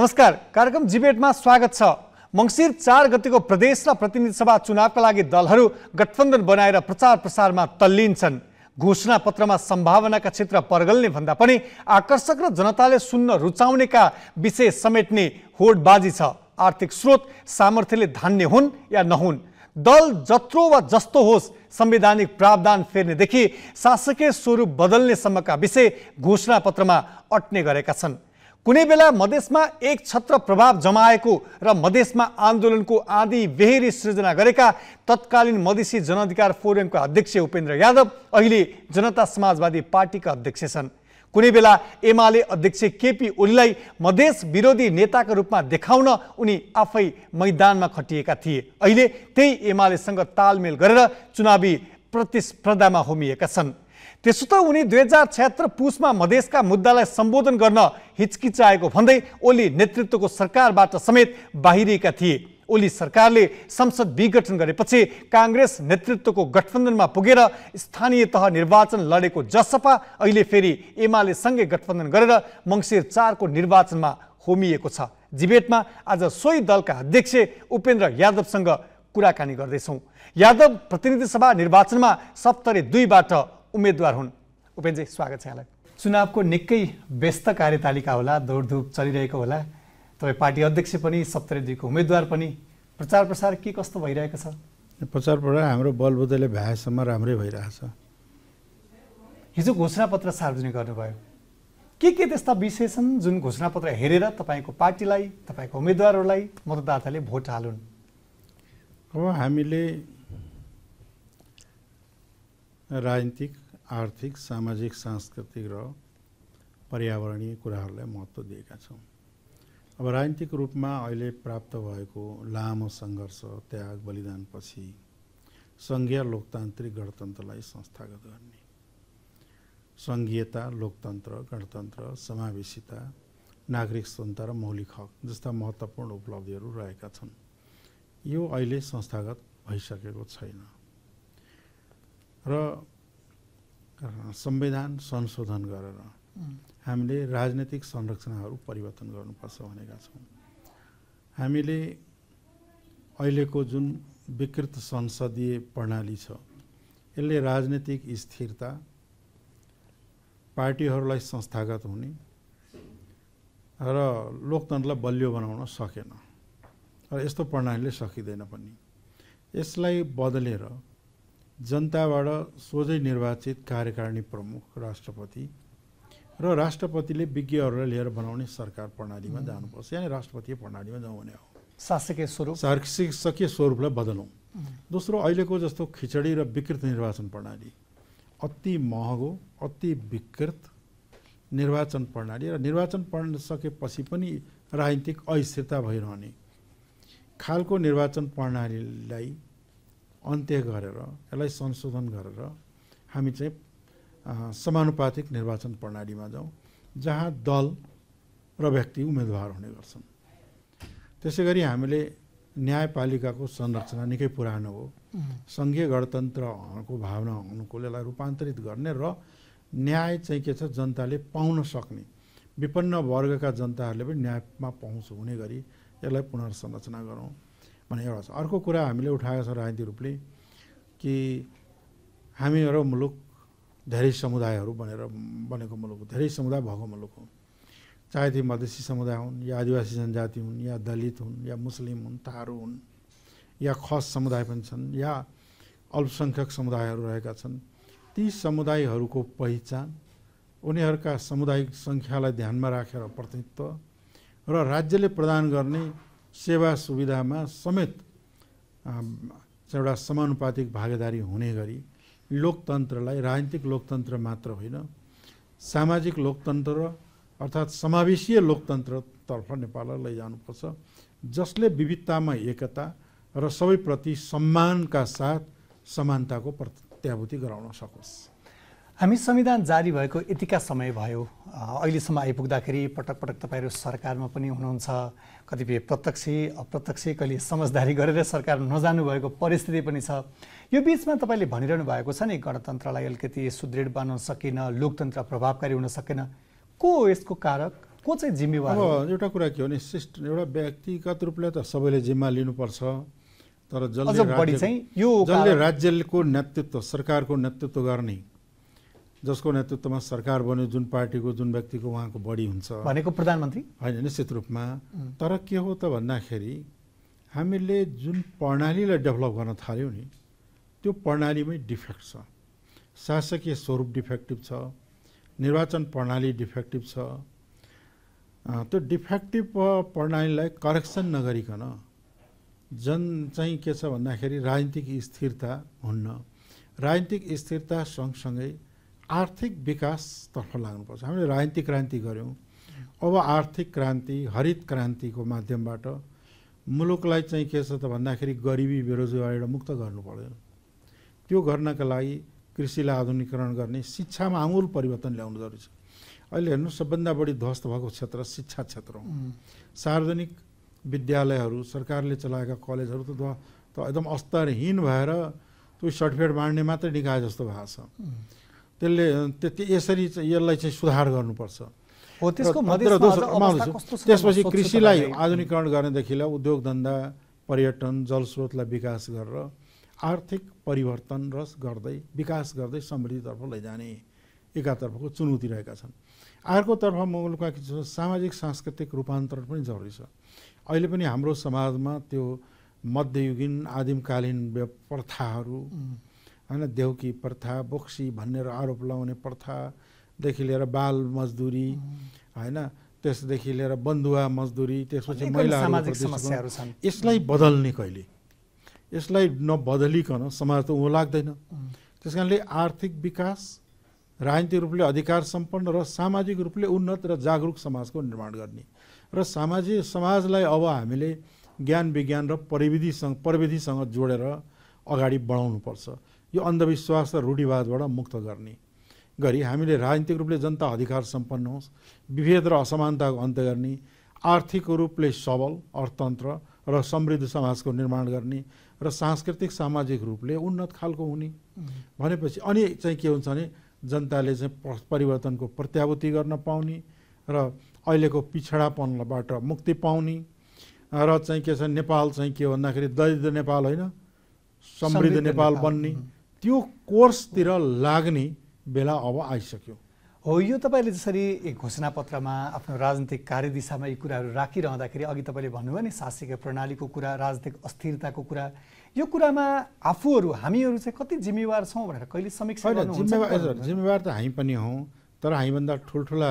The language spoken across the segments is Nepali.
नमस्कार कार्यक्रम जिबेटमा स्वागत छ मङ्सिर चार गतिको प्रदेश र प्रतिनिधि सभा चुनावका लागि दलहरू गठबन्धन बनाएर प्रचार प्रसारमा तल्लीन छन् घोषणापत्रमा सम्भावनाका क्षेत्र पर्गल्ने भन्दा पनि आकर्षक र जनताले सुन्न रुचाउनेका विषय समेट्ने होडबाजी छ आर्थिक स्रोत सामर्थ्यले धान्ने हुन् या नहुन् दल जत्रो वा जस्तो होस् संवैधानिक प्रावधान फेर्नेदेखि शासकीय स्वरूप बदल्नेसम्मका विषय घोषणापत्रमा अट्ने गरेका छन् कुनै बेला मधेसमा एक छत्र प्रभाव जमाएको र मधेसमा आन्दोलनको आदि बेहेरी सृजना गरेका तत्कालीन मधेसी जनअधिकार फोरमका अध्यक्ष उपेन्द्र यादव अहिले जनता समाजवादी पार्टीका अध्यक्ष छन् कुनै बेला एमाले अध्यक्ष केपी ओलीलाई मधेस विरोधी नेताका रूपमा देखाउन उनी आफै मैदानमा खटिएका थिए अहिले त्यही एमालेसँग तालमेल गरेर चुनावी प्रतिस्पर्धामा होमिएका छन् त्यसो त उनी दुई हजार छ्यात्र पुसमा मधेसका मुद्दालाई सम्बोधन गर्न हिचकिचाएको भन्दै ओली नेतृत्वको सरकारबाट समेत बाहिरिएका थिए ओली सरकारले संसद विघटन गरेपछि काङ्ग्रेस नेतृत्वको गठबन्धनमा पुगेर स्थानीय तह निर्वाचन लडेको जसपा अहिले फेरि एमालेसँगै गठबन्धन गरेर मङ्सिर चारको निर्वाचनमा होमिएको छ जिबेटमा आज सोही दलका अध्यक्ष उपेन्द्र यादवसँग कुराकानी गर्दैछौँ यादव प्रतिनिधि सभा निर्वाचनमा सप्तरी दुईबाट उम्मेदवार हुन् उपेनजी स्वागत छ यहाँलाई चुनावको निकै व्यस्त कार्यतालिका होला दौडधुप चलिरहेको होला तपाईँ पार्टी अध्यक्ष पनि सप्तरी दुईको उम्मेद्वार पनि प्रचार प्रसार के कस्तो भइरहेको छ प्रचार प्रसार हाम्रो बलबुदले भ्याएसम्म राम्रै भइरहेको छ हिजो घोषणापत्र सार्वजनिक गर्नुभयो के के त्यस्ता विषय छन् जुन घोषणापत्र हेरेर तपाईँको पार्टीलाई तपाईँको उम्मेद्वारहरूलाई मतदाताले भोट हालुन् अब हामीले राजनीतिक आर्थिक सामाजिक सांस्कृतिक र पर्यावरणीय कुराहरूलाई महत्त्व दिएका छौँ अब राजनीतिक रूपमा अहिले प्राप्त भएको लामो सङ्घर्ष त्याग बलिदानपछि सङ्घीय लोकतान्त्रिक गणतन्त्रलाई संस्थागत गर्ने सङ्घीयता लोकतन्त्र गणतन्त्र समावेशिता नागरिक स्वतन्त्र र मौलिक हक जस्ता महत्त्वपूर्ण उपलब्धिहरू रहेका छन् यो अहिले संस्थागत भइसकेको छैन र संविधान संशोधन गरेर हामीले राजनैतिक संरचनाहरू परिवर्तन गर्नुपर्छ भनेका छौँ हामीले अहिलेको जुन विकृत संसदीय प्रणाली छ यसले राजनैतिक स्थिरता पार्टीहरूलाई संस्थागत हुने र लोकतन्त्रलाई बलियो बनाउन सकेन र यस्तो प्रणालीले सकिँदैन पनि यसलाई बदलेर जनताबाट सोझै निर्वाचित कार्यकारिणी प्रमुख राष्ट्रपति र राष्ट्रपतिले विज्ञहरूलाई लिएर बनाउने सरकार प्रणालीमा जानुपर्छ यानि राष्ट्रपति प्रणालीमा जाउँ भने हो शासकीय स्वरूप शासकीय स्वरूपलाई बदलौँ दोस्रो अहिलेको जस्तो खिचडी र विकृत निर्वाचन प्रणाली अति महँगो अति विकृत निर्वाचन प्रणाली र निर्वाचन पढ्न सकेपछि पनि राजनीतिक अस्थिरता भइरहने खालको निर्वाचन प्रणालीलाई अन्त्य गरेर यसलाई संशोधन गरेर हामी चाहिँ समानुपातिक निर्वाचन प्रणालीमा जाउँ जहाँ दल र व्यक्ति उम्मेदवार हुने गर्छन् त्यसै गरी हामीले न्यायपालिकाको संरचना निकै पुरानो हो सङ्घीय गणतन्त्रको भावना अनुकूल यसलाई रूपान्तरित गर्ने र न्याय चाहिँ के छ जनताले पाउन सक्ने विपन्न वर्गका जनताहरूले पनि न्यायमा पहुँच हुने गरी यसलाई पुनर्संरचना गरौँ भन्ने एउटा छ अर्को कुरा हामीले उठाएको छ राजनीतिक रूपले कि हामीहरू मुलुक धेरै समुदायहरू भनेर बनेको मुलुक हो धेरै समुदाय भएको मुलुक हो चाहे ती मधेसी समुदाय हुन् या आदिवासी जनजाति हुन् या दलित हुन् या मुस्लिम हुन् थारू हुन् या खस समुदाय पनि छन् या अल्पसङ्ख्यक समुदायहरू रहेका छन् ती समुदायहरूको पहिचान उनीहरूका सामुदायिक सङ्ख्यालाई ध्यानमा राखेर प्रतिनिधित्व र राज्यले प्रदान गर्ने सेवा सुविधामा समेत एउटा समानुपातिक भागीदारी हुने गरी लोकतन्त्रलाई राजनीतिक लोकतन्त्र मात्र होइन सामाजिक लोकतन्त्र अर्थात् समावेशीय लोकतन्त्रतर्फ नेपाललाई लैजानुपर्छ जसले विविधतामा एकता र सबैप्रति सम्मानका साथ समानताको प्रत्याभूति गराउन सकोस् हामी संविधान जारी भएको यतिका समय भयो अहिलेसम्म आइपुग्दाखेरि पटक पटक तपाईँहरू सरकारमा पनि हुनुहुन्छ कतिपय प्रत्यक्ष अप्रत्यक्ष कहिले समझदारी गरेर सरकार नजानु भएको परिस्थिति पनि छ यो बिचमा तपाईँले भनिरहनु भएको छ नि गणतन्त्रलाई अलिकति सुदृढ बनाउन सकेन लोकतन्त्र प्रभावकारी हुन सकेन को हो यसको कारक को चाहिँ जिम्मेवार अब एउटा कुरा के हो भने सिस्ट एउटा व्यक्तिगत रूपले त सबैले जिम्मा लिनुपर्छ तर जसले राज्यको नेतृत्व सरकारको नेतृत्व गर्ने जसको नेतृत्वमा सरकार बन्यो जुन पार्टीको जुन व्यक्तिको उहाँको बढी हुन्छ भनेको प्रधानमन्त्री होइन निश्चित रूपमा तर के हो त भन्दाखेरि हामीले जुन प्रणालीलाई डेभलप गर्न थाल्यौँ नि त्यो प्रणालीमै डिफेक्ट छ शासकीय स्वरूप डिफेक्टिभ छ निर्वाचन प्रणाली डिफेक्टिभ छ त्यो डिफेक्टिभ प्रणालीलाई करेक्सन नगरिकन जन चाहिँ के छ भन्दाखेरि राजनीतिक स्थिरता हुन्न राजनीतिक स्थिरता सँगसँगै आर्थिक विकासतर्फ लाग्नुपर्छ हामीले राजनीतिक क्रान्ति गऱ्यौँ अब आर्थिक क्रान्ति हरित क्रान्तिको माध्यमबाट मुलुकलाई चाहिँ के छ त भन्दाखेरि गरिबी बेरोजगारीबाट मुक्त गर्नु पर्दैन त्यो गर्नका लागि कृषिलाई आधुनिकरण गर्ने शिक्षामा आमूल परिवर्तन ल्याउनु जरुरी छ अहिले हेर्नु सबभन्दा बढी ध्वस्त भएको क्षेत्र शिक्षा क्षेत्र हो सार्वजनिक विद्यालयहरू सरकारले चलाएका कलेजहरू त त एकदम अस्तरहीन भएर त्यो सर्टिफिकेट बाँड्ने मात्रै निकाय जस्तो भएको छ त्यसले यसरी यसलाई चाहिँ सुधार गर्नुपर्छ हो त्यसको त्यसपछि कृषिलाई आधुनिकरण गर्नेदेखि लिएर उद्योग धन्दा पर्यटन जलस्रोतलाई विकास गरेर आर्थिक परिवर्तन र गर्दै विकास गर्दै समृद्धितर्फ लैजाने एकातर्फको चुनौती रहेका छन् अर्कोतर्फ के छ सामाजिक सांस्कृतिक रूपान्तरण पनि जरुरी छ अहिले पनि हाम्रो समाजमा त्यो मध्ययुगीन आदिमकालीन प्रथाहरू mm. होइन देउकी प्रथा बोक्सी भनेर आरोप लगाउने प्रथादेखि लिएर बाल मजदुरी होइन त्यसदेखि लिएर बन्धुवा मजदुरी त्यसपछि महिला यसलाई बदल्ने कहिले यसलाई नबदलिकन समाज त ऊ लाग्दैन त्यस कारणले आर्थिक विकास राजनीतिक रूपले अधिकार सम्पन्न र सामाजिक रूपले उन्नत र जागरुक समाजको निर्माण गर्ने र सामाजिक समाजलाई अब हामीले ज्ञान विज्ञान र प्रविधिसँग प्रविधिसँग जोडेर अगाडि बढाउनुपर्छ यो अन्धविश्वास र रूढिवादबाट मुक्त गर्ने गरी हामीले राजनीतिक रूपले जनता अधिकार सम्पन्न होस् विभेद र असमानताको अन्त्य गर्ने आर्थिक रूपले सबल अर्थतन्त्र र समृद्ध समाजको निर्माण गर्ने र सांस्कृतिक सामाजिक रूपले उन्नत खालको हुने भनेपछि अनि चाहिँ के हुन्छ भने जनताले चाहिँ परिवर्तनको प्रत्याभूति गर्न पाउने र अहिलेको पिछडापनबाट मुक्ति पाउने र चाहिँ के छ नेपाल चाहिँ के भन्दाखेरि दरिद्र नेपाल होइन समृद्ध नेपाल बन्ने त्यो कोर्सतिर लाग्ने बेला अब आइसक्यो हो यो तपाईँले जसरी घोषणापत्रमा आफ्नो राजनीतिक कार्यदिशामा यी कुराहरू राखिरहँदाखेरि अघि तपाईँले भन्नुभयो नि शासकीय प्रणालीको कुरा राजनीतिक अस्थिरताको कुरा यो कुरामा आफूहरू हामीहरू चाहिँ कति जिम्मेवार छौँ भनेर कहिले समीक्षा जिम्मेवार जिम्मेवार त हामी पनि हौँ तर हामीभन्दा ठुल्ठुला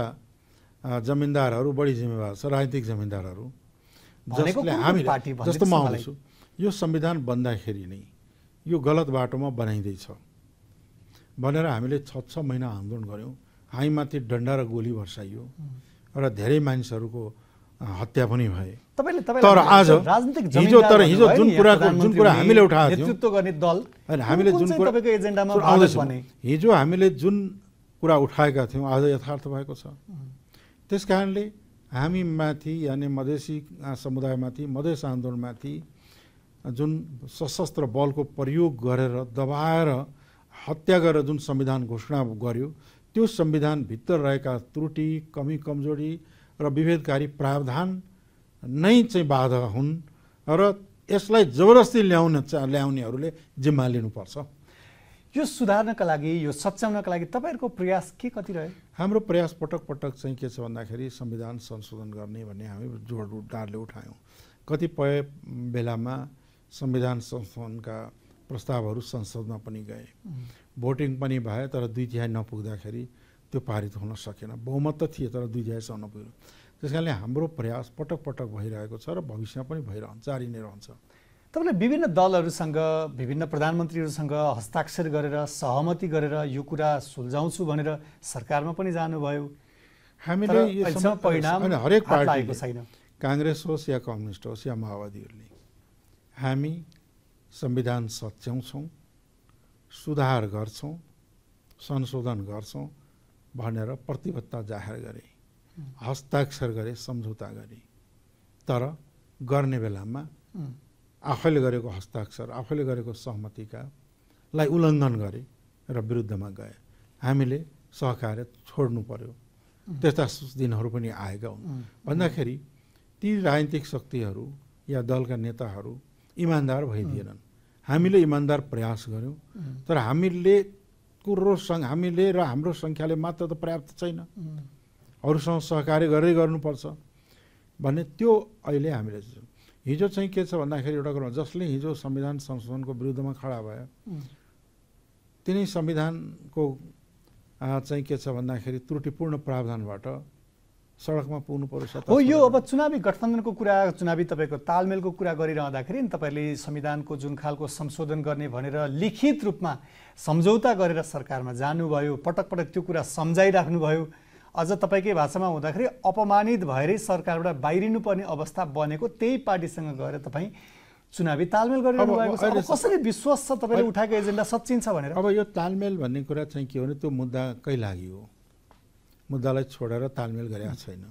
जमिनदारहरू बढी जिम्मेवार छ राजनीतिक जमिनदारहरू जसले हामी जस्तो म आउँछु यो संविधान बन्दाखेरि नै यो गलत बाटोमा बनाइँदैछ भनेर हामीले छ छ महिना आन्दोलन गऱ्यौँ हामीमाथि डन्डा र गोली वर्षाइयो र धेरै मानिसहरूको हत्या पनि भए तर आज हिजो तर हिजो जुन कुराको जुन कुरा हामीले हामीले जुन कुरा हिजो हामीले जुन कुरा उठाएका थियौँ आज यथार्थ भएको छ त्यस कारणले हामीमाथि यानि मधेसी समुदायमाथि मधेस आन्दोलनमाथि जुन सशस्त्र बलको प्रयोग गरेर दबाएर हत्या गरेर जुन संविधान घोषणा गर्यो त्यो संविधानभित्र रहेका त्रुटि कमी कमजोरी र विभेदकारी प्रावधान नै चाहिँ बाधा हुन् र यसलाई जबरजस्ती ल्याउन ल्याउनेहरूले जिम्मा लिनुपर्छ यो सुधार्नका लागि यो सच्याउनका लागि तपाईँहरूको प्रयास के कति रह्यो हाम्रो प्रयास पटक पटक चाहिँ के छ भन्दाखेरि संविधान संशोधन गर्ने भन्ने हामी जोड उठारले उठायौँ कतिपय बेलामा संविधान संशोधनका प्रस्तावहरू संसदमा पनि गए भोटिङ पनि भए तर दुई तिहाई नपुग्दाखेरि त्यो पारित हुन सकेन बहुमत त थिए तर दुई तिहाईसम्म नपुग्यो त्यस कारणले हाम्रो प्रयास पटक पटक भइरहेको छ र भविष्यमा पनि भइरहन्छ जारी नै रहन्छ तपाईँले विभिन्न दलहरूसँग विभिन्न प्रधानमन्त्रीहरूसँग हस्ताक्षर गरेर सहमति गरेर यो कुरा सुल्झाउँछु भनेर सरकारमा पनि जानुभयो हामीले परिणाम हरेक पार्टीको छैन काङ्ग्रेस होस् या कम्युनिस्ट होस् या माओवादीहरूले हामी संविधान सच्याउँछौँ सुधार गर्छौँ संशोधन गर्छौँ भनेर प्रतिबद्धता जाहेर गरे हस्ताक्षर गरे सम्झौता गरे तर गर्ने बेलामा आफैले गरेको हस्ताक्षर आफैले गरेको सहमतिका लाई उल्लङ्घन गरे र विरुद्धमा गए हामीले सहकार्य छोड्नु पर्यो त्यस्ता दिनहरू पनि आएका हुन् भन्दाखेरि ती राजनीतिक शक्तिहरू या दलका नेताहरू इमान्दार भइदिएनन् हामीले इमान्दार प्रयास गऱ्यौँ तर हामीले कुरो हामीले र हाम्रो सङ्ख्याले मात्र त पर्याप्त छैन अरूसँग सहकार्य गरेरै गर्नुपर्छ भन्ने त्यो अहिले हामीले हिजो चाहिँ के छ भन्दाखेरि एउटा कुरो जसले हिजो संविधान संशोधनको विरुद्धमा खडा भयो तिनै संविधानको चाहिँ के छ भन्दाखेरि त्रुटिपूर्ण प्रावधानबाट सडकमा पुग्नु पर्यो हो यो अब चुनावी गठबन्धनको कुरा चुनावी तपाईँको तालमेलको कुरा गरिरहँदाखेरि तपाईँले संविधानको जुन खालको संशोधन गर्ने भनेर लिखित रूपमा सम्झौता गरेर सरकारमा जानुभयो पटक पटक त्यो कुरा सम्झाइराख्नुभयो अझ तपाईँकै भाषामा हुँदाखेरि अपमानित भएरै सरकारबाट बाहिरिनुपर्ने अवस्था बनेको त्यही पार्टीसँग गएर तपाईँ चुनावी तालमेल गरिरहनु भएको छ कसरी विश्वास छ तपाईँले उठाएको एजेन्डा सचिन्छ भनेर अब यो तालमेल भन्ने कुरा चाहिँ के हो भने त्यो मुद्दाकै लागि हो मुद्दालाई छोडेर तालमेल गरेका छैन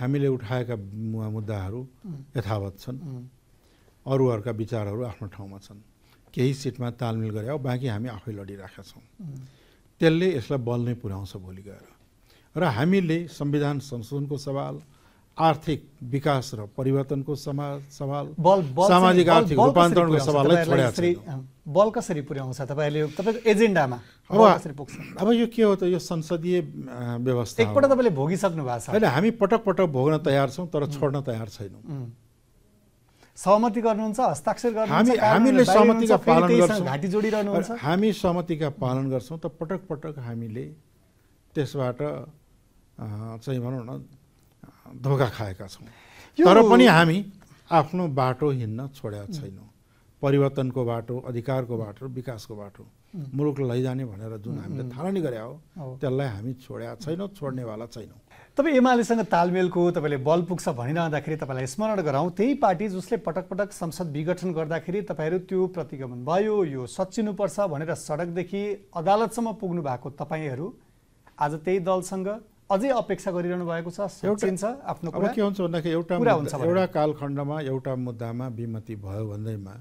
हामीले उठाएका मुद्दाहरू यथावत छन् अरूहरूका विचारहरू आफ्नो ठाउँमा छन् केही सिटमा तालमेल गरे हो बाँकी हामी आफै लडिरहेका छौँ त्यसले यसलाई बल नै पुर्याउँछ भोलि गएर र हामीले संविधान संशोधनको सवाल आर्थिक विकास र परिवर्तनको समाज सवाल सामाजिक आर्थिक रूपान्तरणको सवाललाई छोडेको बल कसरी पुर्याउँछ तपाईँले तपाईँको एजेन्डामा अब कसरी पुग्छ अब यो के हो त यो संसदीय व्यवस्था एकपल्ट तपाईँले भोगिसक्नु भएको छ होइन हामी पटक पटक भोग्न तयार छौँ तर छोड्न तयार छैनौँ सहमति गर्नुहुन्छ हस्ताक्षर गर्नुहुन्छ हामी हामीले सहमतिका पालन गर्छौँ घाँटी जोडिरहनुहुन्छ हामी सहमतिका पालन गर्छौँ त पटक पटक हामीले त्यसबाट चाहिँ भनौँ न धोका खाएका छौँ तर पनि हामी आफ्नो बाटो हिँड्न छोडेका छैनौँ परिवर्तनको बाटो अधिकारको बाटो विकासको बाटो मुलुक लैजाने भनेर जुन हामीले थालनी गरे हो त्यसलाई हामी छोडेका छैनौँ छोड्नेवाला छैनौँ तपाईँ एमालेसँग तालमेलको तपाईँले बल पुग्छ भनिरहँदाखेरि तपाईँलाई स्मरण गराउँ त्यही पार्टी जसले पटक पटक संसद विघटन गर्दाखेरि तपाईँहरू त्यो प्रतिगमन भयो यो सचिनुपर्छ भनेर सडकदेखि अदालतसम्म पुग्नु भएको तपाईँहरू आज त्यही दलसँग अझै अपेक्षा गरिरहनु भएको छ सोचिन्छ आफ्नो कुरा के हुन्छ भन्दाखेरि एउटा एउटा कालखण्डमा एउटा मुद्दामा विमति भयो भन्दैमा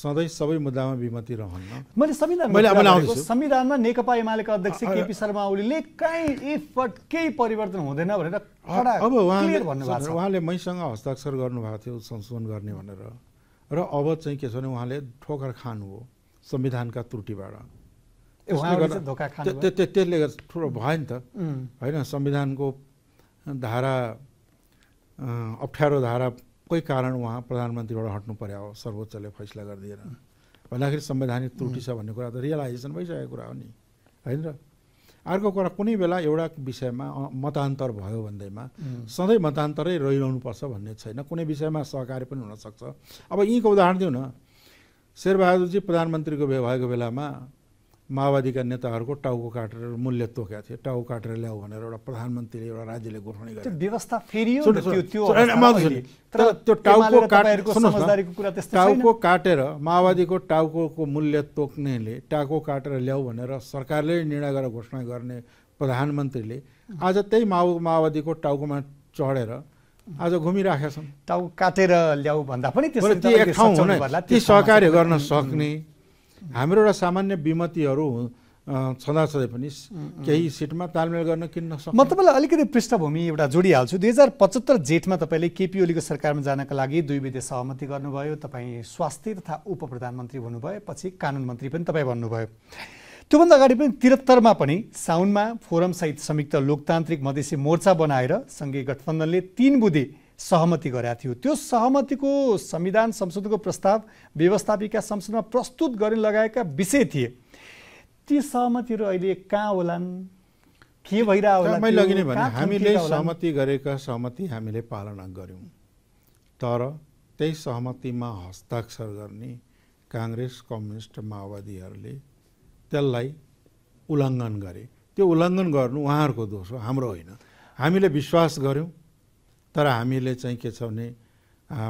सधैँ सबै मुद्दामा विमति रहन्न मैले संविधान संविधानमा नेकपा एमालेका अध्यक्ष केपी शर्मा ओलीले काहीँ एकपट केही परिवर्तन हुँदैन भनेर अब उहाँले उहाँले मैसँग हस्ताक्षर गर्नुभएको थियो संशोधन गर्ने भनेर र अब चाहिँ के छ भने उहाँले ठोकर खानु हो संविधानका त्रुटिबाट त्यसले गर्दा ठुलो भयो नि त होइन संविधानको धारा अप्ठ्यारो धाराकै कारण उहाँ प्रधानमन्त्रीबाट हट्नु पर्यो हो सर्वोच्चले फैसला गरिदिएर भन्दाखेरि संवैधानिक त्रुटि छ भन्ने कुरा त रियलाइजेसन भइसकेको कुरा हो नि होइन र अर्को कुरा कुनै बेला एउटा विषयमा मतान्तर भयो भन्दैमा सधैँ मतान्तरै रहिरहनुपर्छ भन्ने छैन कुनै विषयमा सहकार्य पनि हुनसक्छ अब यहीँको उदाहरण दिउँ न शेरबहादुरजी प्रधानमन्त्रीको भएको बेलामा माओवादीका नेताहरूको टाउको काटेर मूल्य तोकेका थिए टाउको काटेर ल्याऊ भनेर एउटा प्रधानमन्त्रीले एउटा राज्यले घोषणा गरे व्यवस्था त्यो टाउको टाउको काटेर माओवादीको टाउको मूल्य तोक्नेले टाउको काटेर ल्याऊ भनेर सरकारले निर्णय गरेर घोषणा गर्ने प्रधानमन्त्रीले आज त्यही माओ माओवादीको टाउकोमा चढेर आज घुमिराखेका छन् टाउको काटेर ल्याऊ भन्दा पनि सहकार्य गर्न सक्ने हाम्रो एउटा सामान्य विमतिहरू छँदाछँदै पनि केही सिटमा तालमेल गर्न किन्न सक्छ म तपाईँलाई अलिकति पृष्ठभूमि एउटा जोडिहाल्छु दुई हजार पचहत्तर जेठमा तपाईँले केपी ओलीको सरकारमा जानका लागि दुई विधेय सहमति गर्नुभयो तपाईँ स्वास्थ्य तथा उप प्रधानमन्त्री हुनुभयो पछि कानुन मन्त्री पनि तपाईँ भन्नुभयो त्योभन्दा अगाडि पनि त्रिहत्तरमा पनि साउनमा फोरमसहित संयुक्त लोकतान्त्रिक मधेसी मोर्चा बनाएर सङ्घीय गठबन्धनले तिन बुधे सहमति गरेका थियो त्यो सहमतिको संविधान संशोधनको प्रस्ताव व्यवस्थापिका संसदमा प्रस्तुत गर्ने लगाएका विषय थिए ती सहमतिहरू अहिले कहाँ होलान् के भइरहेको भने हामीले सहमति गरेका सहमति हामीले पालना गऱ्यौँ तर त्यही सहमतिमा हस्ताक्षर गर्ने काङ्ग्रेस कम्युनिस्ट माओवादीहरूले त्यसलाई उल्लङ्घन गरे त्यो उल्लङ्घन गर्नु उहाँहरूको दोष हो हाम्रो होइन हामीले विश्वास गऱ्यौँ तर हामीले चाहिँ के छ भने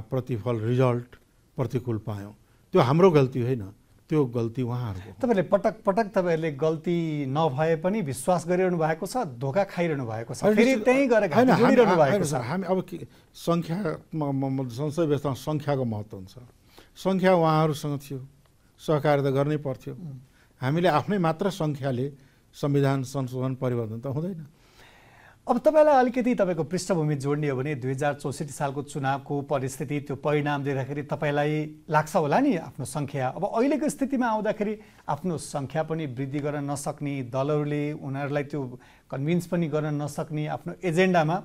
प्रतिफल रिजल्ट प्रतिकूल पायौँ त्यो हाम्रो गल्ती होइन त्यो गल्ती उहाँहरू तपाईँले पटक पटक तपाईँहरूले गल्ती नभए पनि विश्वास गरिरहनु भएको छ धोका खाइरहनु भएको छ फेरि त्यहीँ भएको छ हामी अब के सङ्ख्या संसद व्यवस्थामा सङ्ख्याको महत्त्व हुन्छ सङ्ख्या उहाँहरूसँग थियो सहकार्य त गर्नै पर्थ्यो हामीले आफ्नै मात्र सङ्ख्याले संविधान संशोधन परिवर्तन त हुँदैन अब तपाईँलाई अलिकति तपाईँको पृष्ठभूमि जोड्ने हो भने दुई हजार चौसठी सालको चुनावको परिस्थिति त्यो परिणाम दिँदाखेरि तपाईँलाई लाग्छ होला नि आफ्नो सङ्ख्या अब अहिलेको स्थितिमा आउँदाखेरि आफ्नो सङ्ख्या पनि वृद्धि गर्न नसक्ने दलहरूले उनीहरूलाई त्यो कन्भिन्स पनि गर्न नसक्ने आफ्नो एजेन्डामा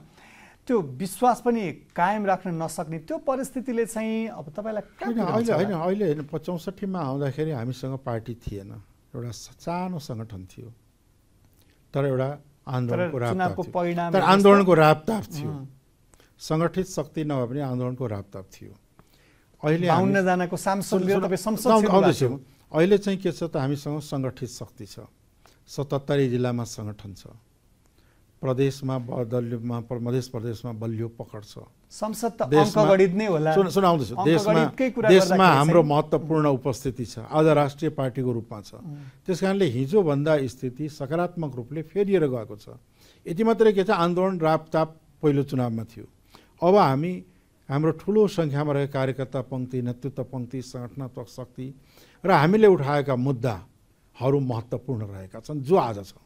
त्यो विश्वास पनि कायम राख्न नसक्ने त्यो परिस्थितिले चाहिँ अब तपाईँलाई अहिले होइन अहिले होइन चौसठीमा आउँदाखेरि हामीसँग पार्टी थिएन एउटा सानो सङ्गठन थियो तर एउटा आन्दोलनको रापताप परिणाम आन्दोलनको रापताप थियो सङ्गठित शक्ति नभए पनि आन्दोलनको रापताप थियो अहिले आउनजनाको आउँदैछु अहिले चाहिँ के छ त हामीसँग सङ्गठित शक्ति छ सतहत्तरी जिल्लामा सङ्गठन छ प्रदेशमा दलियोमा मधेस प्रदेशमा बलियो पकड छ संसद नै होला सुनाउँदैछु देशमा देशमा हाम्रो महत्त्वपूर्ण उपस्थिति छ आज राष्ट्रिय पार्टीको रूपमा छ त्यस कारणले हिजोभन्दा स्थिति सकारात्मक रूपले फेरिएर गएको छ यति मात्रै के छ आन्दोलन रापताप पहिलो चुनावमा थियो अब हामी हाम्रो ठुलो सङ्ख्यामा रहेको कार्यकर्ता पङ्क्ति नेतृत्व पङ्क्ति सङ्गठनात्मक शक्ति र हामीले उठाएका मुद्दाहरू महत्त्वपूर्ण रहेका छन् जो आज छ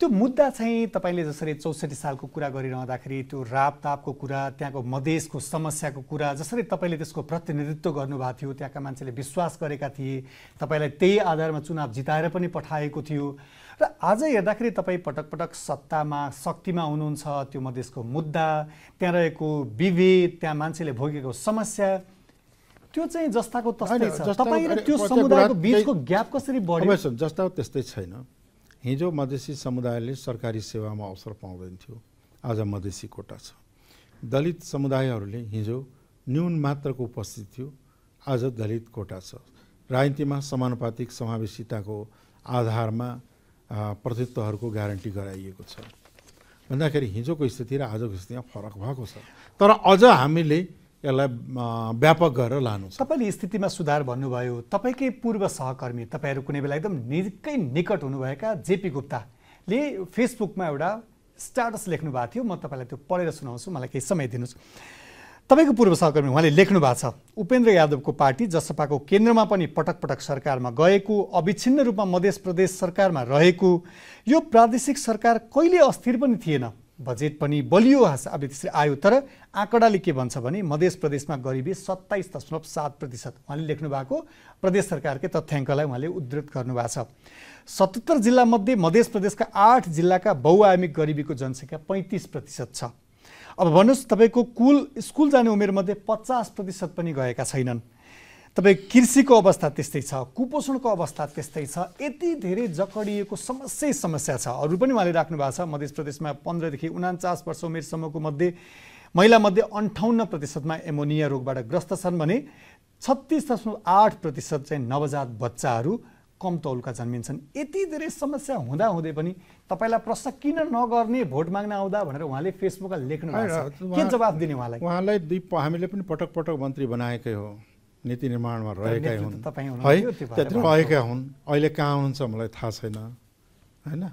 त्यो मुद्दा चाहिँ तपाईँले जसरी चौसठी सालको कुरा गरिरहँदाखेरि त्यो रापतापको कुरा त्यहाँको मधेसको समस्याको कुरा जसरी तपाईँले त्यसको प्रतिनिधित्व गर्नुभएको थियो त्यहाँका मान्छेले विश्वास गरेका थिए तपाईँलाई त्यही आधारमा चुनाव जिताएर पनि पठाएको थियो र आज हेर्दाखेरि तपाईँ पटक पटक सत्तामा शक्तिमा हुनुहुन्छ त्यो मधेसको मुद्दा त्यहाँ रहेको विभेद त्यहाँ मान्छेले भोगेको समस्या त्यो चाहिँ जस्ताको तस्तै छ तपाईँ त्यो समुदायको बिचको ग्याप कसरी बढ्यो जस्ता त्यस्तै छैन हिजो मधेसी समुदायले सरकारी सेवामा अवसर पाउँदैन थियो आज मधेसी कोटा छ दलित समुदायहरूले हिजो न्यून मात्रको उपस्थिति थियो आज दलित कोटा छ राजनीतिमा समानुपातिक समावेशिताको आधारमा प्रतित्वहरूको ग्यारेन्टी गराइएको छ भन्दाखेरि हिजोको स्थिति र आजको स्थितिमा फरक भएको छ तर अझ हामीले यसलाई व्यापक गरेर लानु तपाईँले स्थितिमा सुधार भन्नुभयो तपाईँकै पूर्व सहकर्मी तपाईँहरू कुनै बेला एकदम निकै निकट हुनुभएका जेपी गुप्ताले फेसबुकमा एउटा स्ट्याटस लेख्नु भएको थियो म तपाईँलाई त्यो पढेर सुनाउँछु मलाई केही समय दिनुहोस् तपाईँको पूर्व सहकर्मी उहाँले लेख्नु भएको छ उपेन्द्र यादवको पार्टी जसपाको केन्द्रमा पनि पटक पटक सरकारमा गएको अविच्छिन्न रूपमा मध्य प्रदेश सरकारमा रहेको यो प्रादेशिक सरकार कहिले अस्थिर पनि थिएन बजेट पनि बलियो अब त्यसरी आयो तर आँकडाले के भन्छ भने मध्य प्रदेशमा गरिबी सत्ताइस दशमलव सात प्रतिशत उहाँले लेख्नु भएको प्रदेश सरकारकै तथ्याङ्कलाई उहाँले उद्धृत गर्नुभएको छ सतहत्तर जिल्लामध्ये मध्य प्रदेशका आठ जिल्लाका बहुआयामिक गरिबीको जनसङ्ख्या पैँतिस प्रतिशत छ अब भन्नुहोस् तपाईँको कुल स्कुल जाने उमेरमध्ये पचास प्रतिशत पनि गएका छैनन् तपाईँ कृषिको अवस्था त्यस्तै छ कुपोषणको अवस्था त्यस्तै छ यति धेरै जकडिएको समस्या समस्या छ अरू पनि उहाँले राख्नु भएको छ मध्य प्रदेशमा पन्ध्रदेखि उनान्चास वर्ष उमेरसम्मको मध्ये महिलामध्ये अन्ठाउन्न प्रतिशतमा एमोनिया रोगबाट ग्रस्त छन् भने छत्तिस दशमलव आठ प्रतिशत चाहिँ नवजात बच्चाहरू कम तौलका जन्मिन्छन् यति धेरै समस्या हुँदाहुँदै पनि तपाईँलाई प्रश्न किन नगर्ने भोट माग्न आउँदा भनेर उहाँले फेसबुकमा लेख्नु भएको छ के जवाफ दिने उहाँलाई उहाँलाई दुई हामीले पनि पटक पटक मन्त्री बनाएकै हो नीति निर्माणमा रहेका हुन् है त्यति रहेका हुन् अहिले कहाँ हुनुहुन्छ मलाई थाहा छैन होइन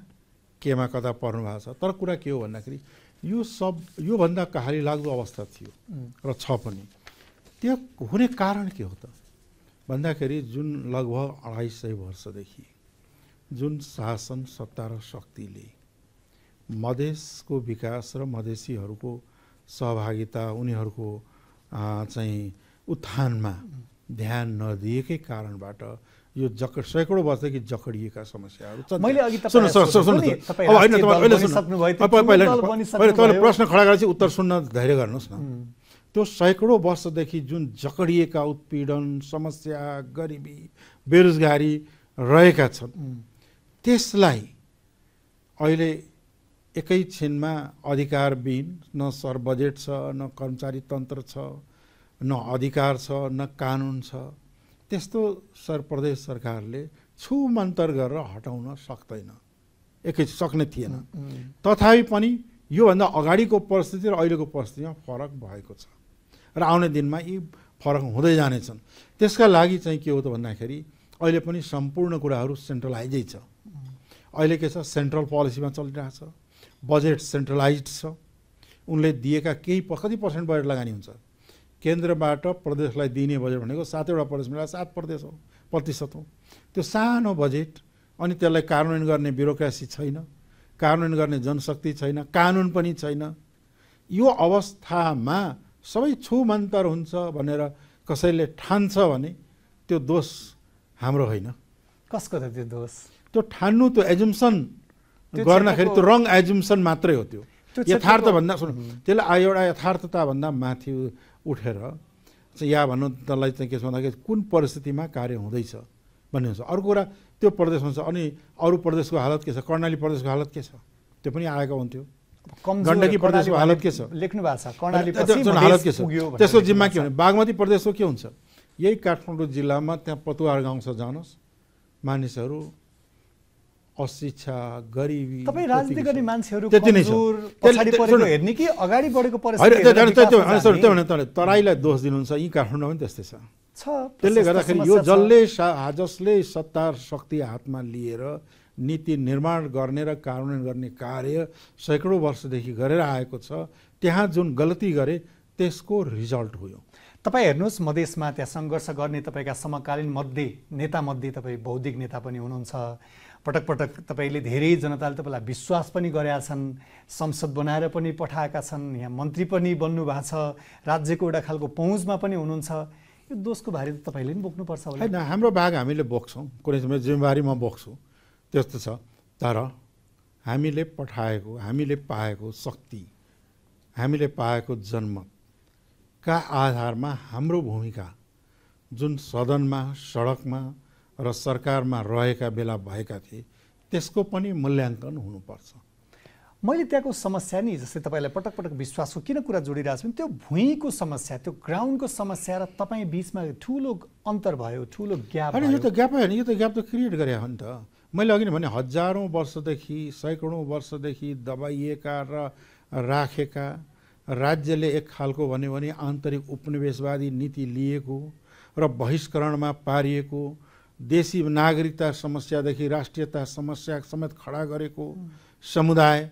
केमा कता पर्नु भएको छ तर कुरा के हो भन्दाखेरि यो सब योभन्दा कहाली लाग्दो अवस्था थियो र छ पनि त्यो हुने कारण के हो त भन्दाखेरि जुन लगभग अढाई सय वर्षदेखि जुन शासन सत्ता र शक्तिले मधेसको विकास र मधेसीहरूको सहभागिता उनीहरूको चाहिँ उत्थानमा ध्यान नदिएकै कारणबाट यो जक सैकडौँ वर्षदेखि जकडिएका समस्याहरू तपाईँले प्रश्न खडा गरेर उत्तर सुन्न धैर्य गर्नुहोस् न त्यो सैकडौँ वर्षदेखि जुन जकडिएका उत्पीडन समस्या गरिबी बेरोजगारी रहेका छन् त्यसलाई अहिले एकैछिनमा अधिकारविहीन न सर बजेट छ न कर्मचारी तन्त्र छ न अधिकार छ न कानुन छ त्यस्तो सर प्रदेश सरकारले छुमन्तर गरेर हटाउन सक्दैन एकै सक्ने थिएन तथापि पनि योभन्दा अगाडिको परिस्थिति र अहिलेको परिस्थितिमा फरक भएको छ र आउने दिनमा यी फरक हुँदै जानेछन् त्यसका लागि चाहिँ के हो त भन्दाखेरि अहिले पनि सम्पूर्ण कुराहरू सेन्ट्रलाइजै छ अहिले के छ सेन्ट्रल पोलिसीमा चलिरहेछ बजेट सेन्ट्रलाइज छ उनले दिएका केही कति पर्सेन्ट बजेट लगानी हुन्छ केन्द्रबाट प्रदेशलाई दिने बजेट भनेको सातवटा प्रदेश मिलाएर सात प्रदेश हो प्रतिशत हो त्यो सानो बजेट अनि त्यसलाई कार्यान्वयन गर्ने ब्युरोक्रासी छैन कार्यान्वयन गर्ने जनशक्ति छैन कानुन पनि छैन यो अवस्थामा सबै छुमन्तर हुन्छ भनेर कसैले ठान्छ भने त्यो दोष हाम्रो होइन कसको त त्यो दोष त्यो ठान्नु त्यो एजुम्सन गर्दाखेरि त्यो रङ एजुम्सन मात्रै हो त्यो यथार्थभन्दा सुन त्यसलाई एउटा यथार्थताभन्दा माथि उठेर चाहिँ या भन्नु त्यसलाई चाहिँ के छ भन्दाखेरि कुन परिस्थितिमा कार्य हुँदैछ भन्ने हुन्छ अर्को कुरा त्यो प्रदेशमा छ अनि अरू प्रदेशको हालत के छ कर्णाली प्रदेशको हालत के छ त्यो पनि आएको हुन्थ्यो गण्डकी प्रदेशको हालत के छ लेख्नु भएको छ हालत के छ त्यसको जिम्मा के हुने बागमती प्रदेशको के हुन्छ यही काठमाडौँ जिल्लामा त्यहाँ पतुवार गाउँ छ जानुहोस् मानिसहरू अशिक्षा गरिबी तपाईँ राजनीति गर्ने मान्छेहरू त्यति नै हेर्ने कि अगाडि बढेको तराईलाई दोष दिनुहुन्छ यी काठमाडौँमा पनि त्यस्तै छ त्यसले गर्दाखेरि यो जसले जसले सत्ता शक्ति हातमा लिएर नीति निर्माण गर्ने र कार्यान्वयन गर्ने कार्य सैकडौँ वर्षदेखि गरेर आएको छ त्यहाँ जुन गल्ती गरे त्यसको रिजल्ट हो तपाईँ हेर्नुहोस् मधेसमा त्यहाँ सङ्घर्ष गर्ने तपाईँका समकालीन मध्ये नेतामध्ये तपाईँ बौद्धिक नेता पनि हुनुहुन्छ पटक पटक तपाईँले धेरै जनताले तपाईँलाई विश्वास पनि गरेका छन् संसद बनाएर पनि पठाएका छन् यहाँ मन्त्री पनि बन्नु भएको छ राज्यको एउटा खालको पहुँचमा पनि हुनुहुन्छ यो दोषको भारी त तपाईँले पनि बोक्नुपर्छ होला होइन हाम्रो भाग हामीले बोक्छौँ कुनै समय जिम्मेवारी म बोक्छु त्यस्तो छ तर हामीले पठाएको हामीले पाएको शक्ति हामीले पाएको जनमतका आधारमा हाम्रो भूमिका जुन सदनमा सडकमा र सरकारमा रहेका बेला भएका थिए त्यसको पनि मूल्याङ्कन हुनुपर्छ मैले त्यहाँको समस्या नि जस्तै तपाईँलाई पटक पटक विश्वासको किन कुरा जोडिरहेको छु भने त्यो भुइँको समस्या त्यो ग्राउन्डको समस्या र तपाईँ बिचमा ठुलो अन्तर भयो ठुलो ग्याप होइन यो त ग्याप होइन यो त ग्याप त क्रिएट गरे हो नि त मैले अघि नै भने हजारौँ वर्षदेखि सैकडौँ वर्षदेखि दबाइएका र राखेका राज्यले एक खालको भन्यो भने आन्तरिक उपनिवेशवादी नीति लिएको र बहिष्करणमा पारिएको देशी नागरिकता समस्यादेखि राष्ट्रियता समस्या समेत खडा गरेको समुदाय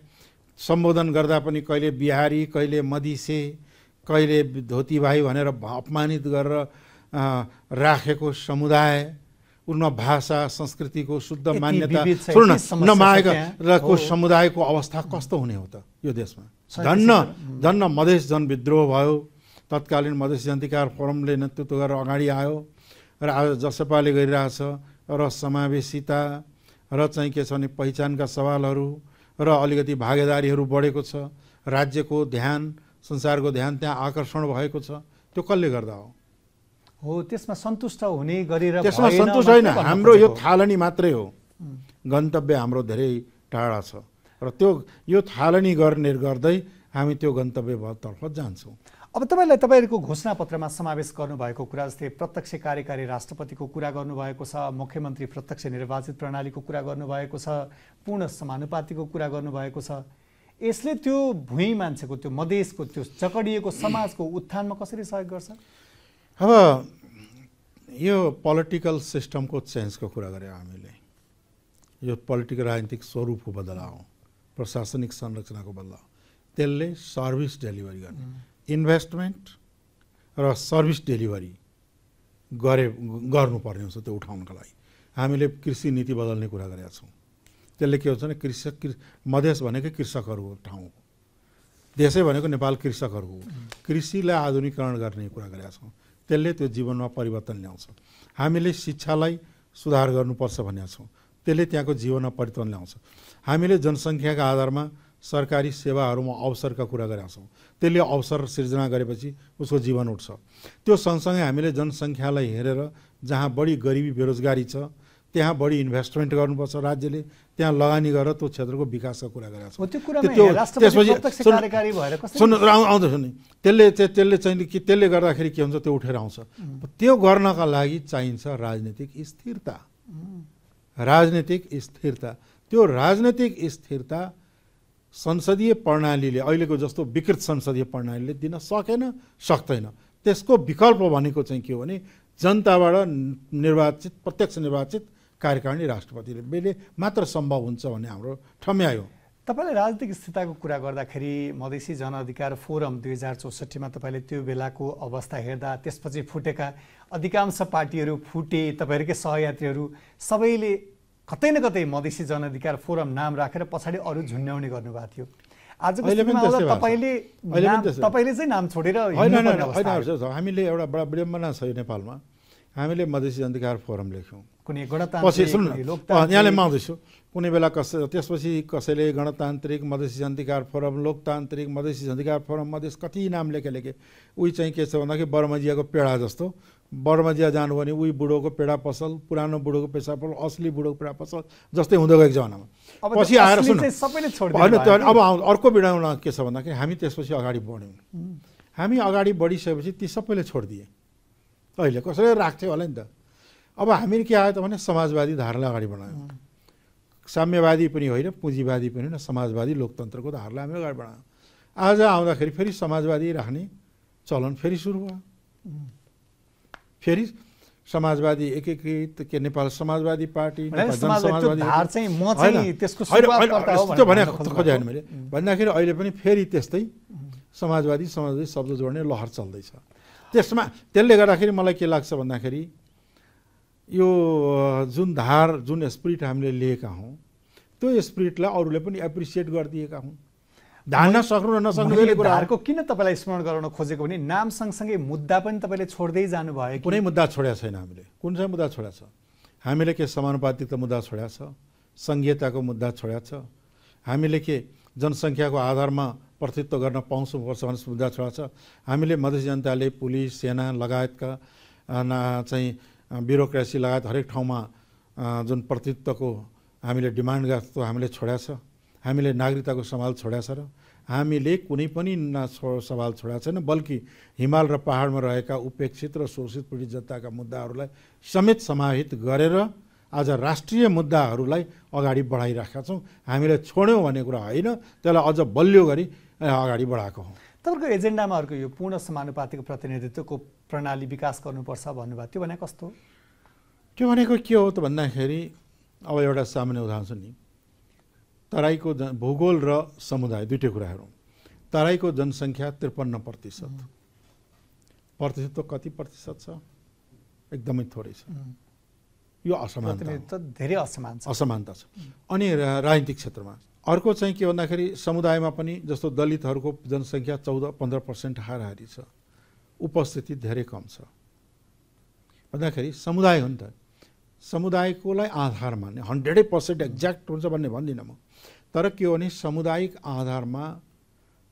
सम्बोधन गर्दा पनि कहिले बिहारी कहिले मधिसे कहिले धोती भाइ भनेर अपमानित गरेर राखेको समुदाय उन भाषा संस्कृतिको शुद्ध मान्यता सुन नमाएको समुदायको अवस्था कस्तो हुने हो त यो देशमा धन्न धन्न मधेस जनविद्रोह भयो तत्कालीन मधेस जनधिकार फोरमले नेतृत्व गरेर अगाडि आयो र आज जसपाले गरिरहेछ र समावेशिता र चाहिँ के छ भने पहिचानका सवालहरू र अलिकति भागेदारीहरू बढेको छ राज्यको ध्यान संसारको ध्यान त्यहाँ आकर्षण भएको छ त्यो कसले गर्दा हो हो त्यसमा सन्तुष्ट हुने गरेर त्यसमा सन्तुष्ट होइन हाम्रो यो थालनी मात्रै हो गन्तव्य हाम्रो धेरै टाढा छ र त्यो यो थालनी गर्ने गर्दै हामी त्यो गन्तव्यतर्फ जान्छौँ अब तपाईँलाई तपाईँहरूको घोषणापत्रमा समावेश गर्नुभएको कुरा जस्तै प्रत्यक्ष कार्यकारी राष्ट्रपतिको कुरा गर्नुभएको छ मुख्यमन्त्री प्रत्यक्ष निर्वाचित प्रणालीको कुरा गर्नुभएको छ पूर्ण समानुपातिको कुरा गर्नुभएको छ यसले त्यो भुइँ मान्छेको त्यो मधेसको त्यो चकडिएको समाजको उत्थानमा कसरी सहयोग गर्छ अब यो पोलिटिकल सिस्टमको चेन्जको कुरा गऱ्यौँ हामीले यो पोलिटिकल राजनीतिक स्वरूपको बदलाव प्रशासनिक संरचनाको बदलाव त्यसले सर्भिस डेलिभरी गर्ने इन्भेस्टमेन्ट र सर्भिस डेलिभरी गरे गर्नुपर्ने हुन्छ त्यो उठाउनको लागि हामीले कृषि नीति बदल्ने कुरा गरेका छौँ त्यसले के हुन्छ भने कृषक कृ मधेस भनेकै कृषकहरू ठाउँ हो देशै भनेको नेपाल कृषकहरू हो कृषिलाई आधुनिकरण गर्ने कुरा गरेका छौँ त्यसले त्यो जीवनमा परिवर्तन ल्याउँछ हामीले शिक्षालाई सुधार गर्नुपर्छ भनेका छौँ त्यसले त्यहाँको जीवनमा परिवर्तन ल्याउँछ हामीले जनसङ्ख्याका आधारमा सरकारी सेवाहरूमा अवसरका कुरा गरेका छौँ त्यसले अवसर सिर्जना गरेपछि उसको जीवन उठ्छ त्यो सँगसँगै हामीले जनसङ्ख्यालाई हेरेर जहाँ बढी गरिबी बेरोजगारी छ त्यहाँ बढी इन्भेस्टमेन्ट गर्नुपर्छ राज्यले त्यहाँ लगानी गरेर त्यो क्षेत्रको विकासको कुरा गरेका छौँ आउँदो नि त्यसले त्यसले चाहिँ कि त्यसले गर्दाखेरि के हुन्छ त्यो उठेर आउँछ त्यो गर्नका लागि चाहिन्छ राजनीतिक स्थिरता राजनीतिक स्थिरता त्यो राजनीतिक स्थिरता संसदीय प्रणालीले अहिलेको जस्तो विकृत संसदीय प्रणालीले दिन सकेन सक्दैन त्यसको विकल्प भनेको चाहिँ के हो भने जनताबाट निर्वाचित प्रत्यक्ष निर्वाचित कार्यकारिणी राष्ट्रपतिले मैले मात्र सम्भव हुन्छ भन्ने हाम्रो ठम्यायो तपाईँले राजनीतिक स्थिरताको कुरा गर्दाखेरि मधेसी जनअधिकार फोरम दुई हजार चौसठीमा तपाईँले त्यो बेलाको अवस्था हेर्दा त्यसपछि फुटेका अधिकांश पार्टीहरू फुटे तपाईँहरूकै सहयात्रीहरू सबैले कतै न कतै मधेसी जनअधिकार फोरम नाम राखेर पछाडि अरू झुन्ड्याउने गर्नुभएको थियो हामीले एउटा बडा विडम्बना छ यो नेपालमा हामीले मधेसी जनअधिकार फोरम लेख्यौँ कुनै गणतान्त्रिक यहाँले म आउँदैछु कुनै बेला कस त्यसपछि कसैले गणतान्त्रिक मधेसी जनअधिकार फोरम लोकतान्त्रिक मधेसी जनअधिकार फोरम मधेस कति नाम लेखे लेखे उही चाहिँ के छ भन्दाखेरि बर्मजियाको पेडा जस्तो बर्मजिया जानु भने उही बुढोको पेडा पसल पुरानो बुढोको पेसा पसल असली बुढोको पेडा पसल जस्तै हुँदै गएको जमानामा पछि आएर सुन होइन अब अर्को बिडामा के छ भन्दाखेरि हामी त्यसपछि अगाडि बढ्यौँ हामी अगाडि बढिसकेपछि ती सबैले छोडिदिए अहिले कसैले राख्थ्यो होला नि त अब हामी के आयो त भने समाजवादी धारालाई अगाडि बढायौँ साम्यवादी पनि होइन पुँजीवादी पनि होइन समाजवादी लोकतन्त्रको धारालाई हामी अगाडि बढायौँ आज आउँदाखेरि फेरि समाजवादी राख्ने चलन फेरि सुरु भयो फेरि समाजवादी एकीकृत के नेपाल समाजवादी पार्टी त्यस्तो खोजेन मैले भन्दाखेरि अहिले पनि फेरि त्यस्तै समाजवादी समाजवादी शब्द जोड्ने लहर चल्दैछ त्यसमा त्यसले गर्दाखेरि मलाई के लाग्छ भन्दाखेरि यो जुन धार जुन स्प्रिट हामीले लिएका हौँ त्यो स्प्रिटलाई अरूले पनि एप्रिसिएट गरिदिएका हुन् धान्न सक्नु र नसक्नु मैले धारको किन तपाईँलाई स्मरण गराउन खोजेको भने नाम सँगसँगै मुद्दा पनि तपाईँले छोड्दै जानुभयो कुनै मुद्दा छोडेको छैन हामीले कुन चाहिँ मुद्दा छोडेको छ हामीले के समानुपातिकता मुद्दा छोडेको छ सङ्घीयताको मुद्दा छोड्या छ हामीले के जनसङ्ख्याको आधारमा प्रतित्व गर्न पाउँछौँ भन्ने मुद्दा छोडेको छ हामीले मधेस जनताले पुलिस सेना लगायतका ना चाहिँ ब्युरोक्रेसी लगायत हरेक ठाउँमा जुन प्रतित्वको हामीले डिमान्ड गर्छ हामीले छोडेको छ हामीले नागरिकताको सवाल छोड्या छ र हामीले कुनै पनि न सवाल छोडा छैन बल्कि हिमाल र पहाडमा रहेका उपेक्षित र शोषित पीडित जनताका मुद्दाहरूलाई समेत समाहित गरेर आज राष्ट्रिय मुद्दाहरूलाई अगाडि बढाइराखेका छौँ हामीले छोड्यौँ भन्ने कुरा होइन त्यसलाई अझ बलियो गरी अगाडि बढाएको हौँ तपाईँको एजेन्डामा अर्को यो पूर्ण समानुपातिको प्रतिनिधित्वको प्रणाली विकास गर्नुपर्छ भन्नुभयो त्यो भने कस्तो त्यो भनेको के हो त भन्दाखेरि अब एउटा सामान्य उदाहरण छ नि तराईको जन भूगोल र समुदाय दुइटै कुराहरू तराईको जनसङ्ख्या त्रिपन्न प्रतिशत प्रतिशत त कति प्रतिशत छ एकदमै थोरै छ यो असमानता धेरै असमान असमानता छ अनि राजनीतिक क्षेत्रमा अर्को चाहिँ के भन्दाखेरि समुदायमा पनि जस्तो दलितहरूको जनसङ्ख्या चौध पन्ध्र पर्सेन्ट हाराहारी छ उपस्थिति धेरै कम छ भन्दाखेरि समुदाय हो नि त समुदायकोलाई आधार मान्ने हन्ड्रेडै पर्सेन्ट एक्ज्याक्ट हुन्छ भन्ने भन्दिनँ म तर के हो भने सामुदायिक आधारमा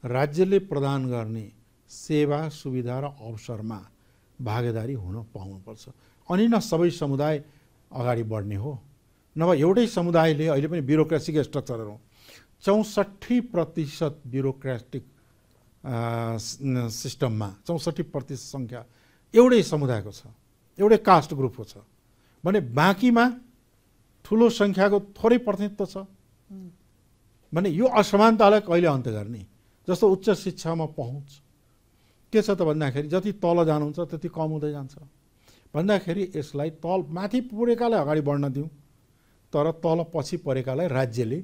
राज्यले प्रदान गर्ने सेवा सुविधा र अवसरमा भागेदारी हुन पाउनुपर्छ अनि न सबै समुदाय अगाडि बढ्ने हो नभए एउटै समुदायले अहिले पनि ब्युरोक्रेसीको स्ट्रक्चरहरू चौसठी प्रतिशत ब्युरोक्रेटिक सिस्टममा चौसठी प्रतिशत सङ्ख्या एउटै समुदायको छ एउटै कास्ट ग्रुपको छ भने बाँकीमा ठुलो सङ्ख्याको थोरै प्रतिनिधित्व छ भने यो असमानतालाई कहिले अन्त्य गर्ने जस्तो उच्च शिक्षामा पहुँच के छ त भन्दाखेरि जति तल जानुहुन्छ त्यति कम हुँदै जान्छ भन्दाखेरि यसलाई तल माथि पुगेकालाई अगाडि बढ्न दिउँ तर तल पछि परेकालाई राज्यले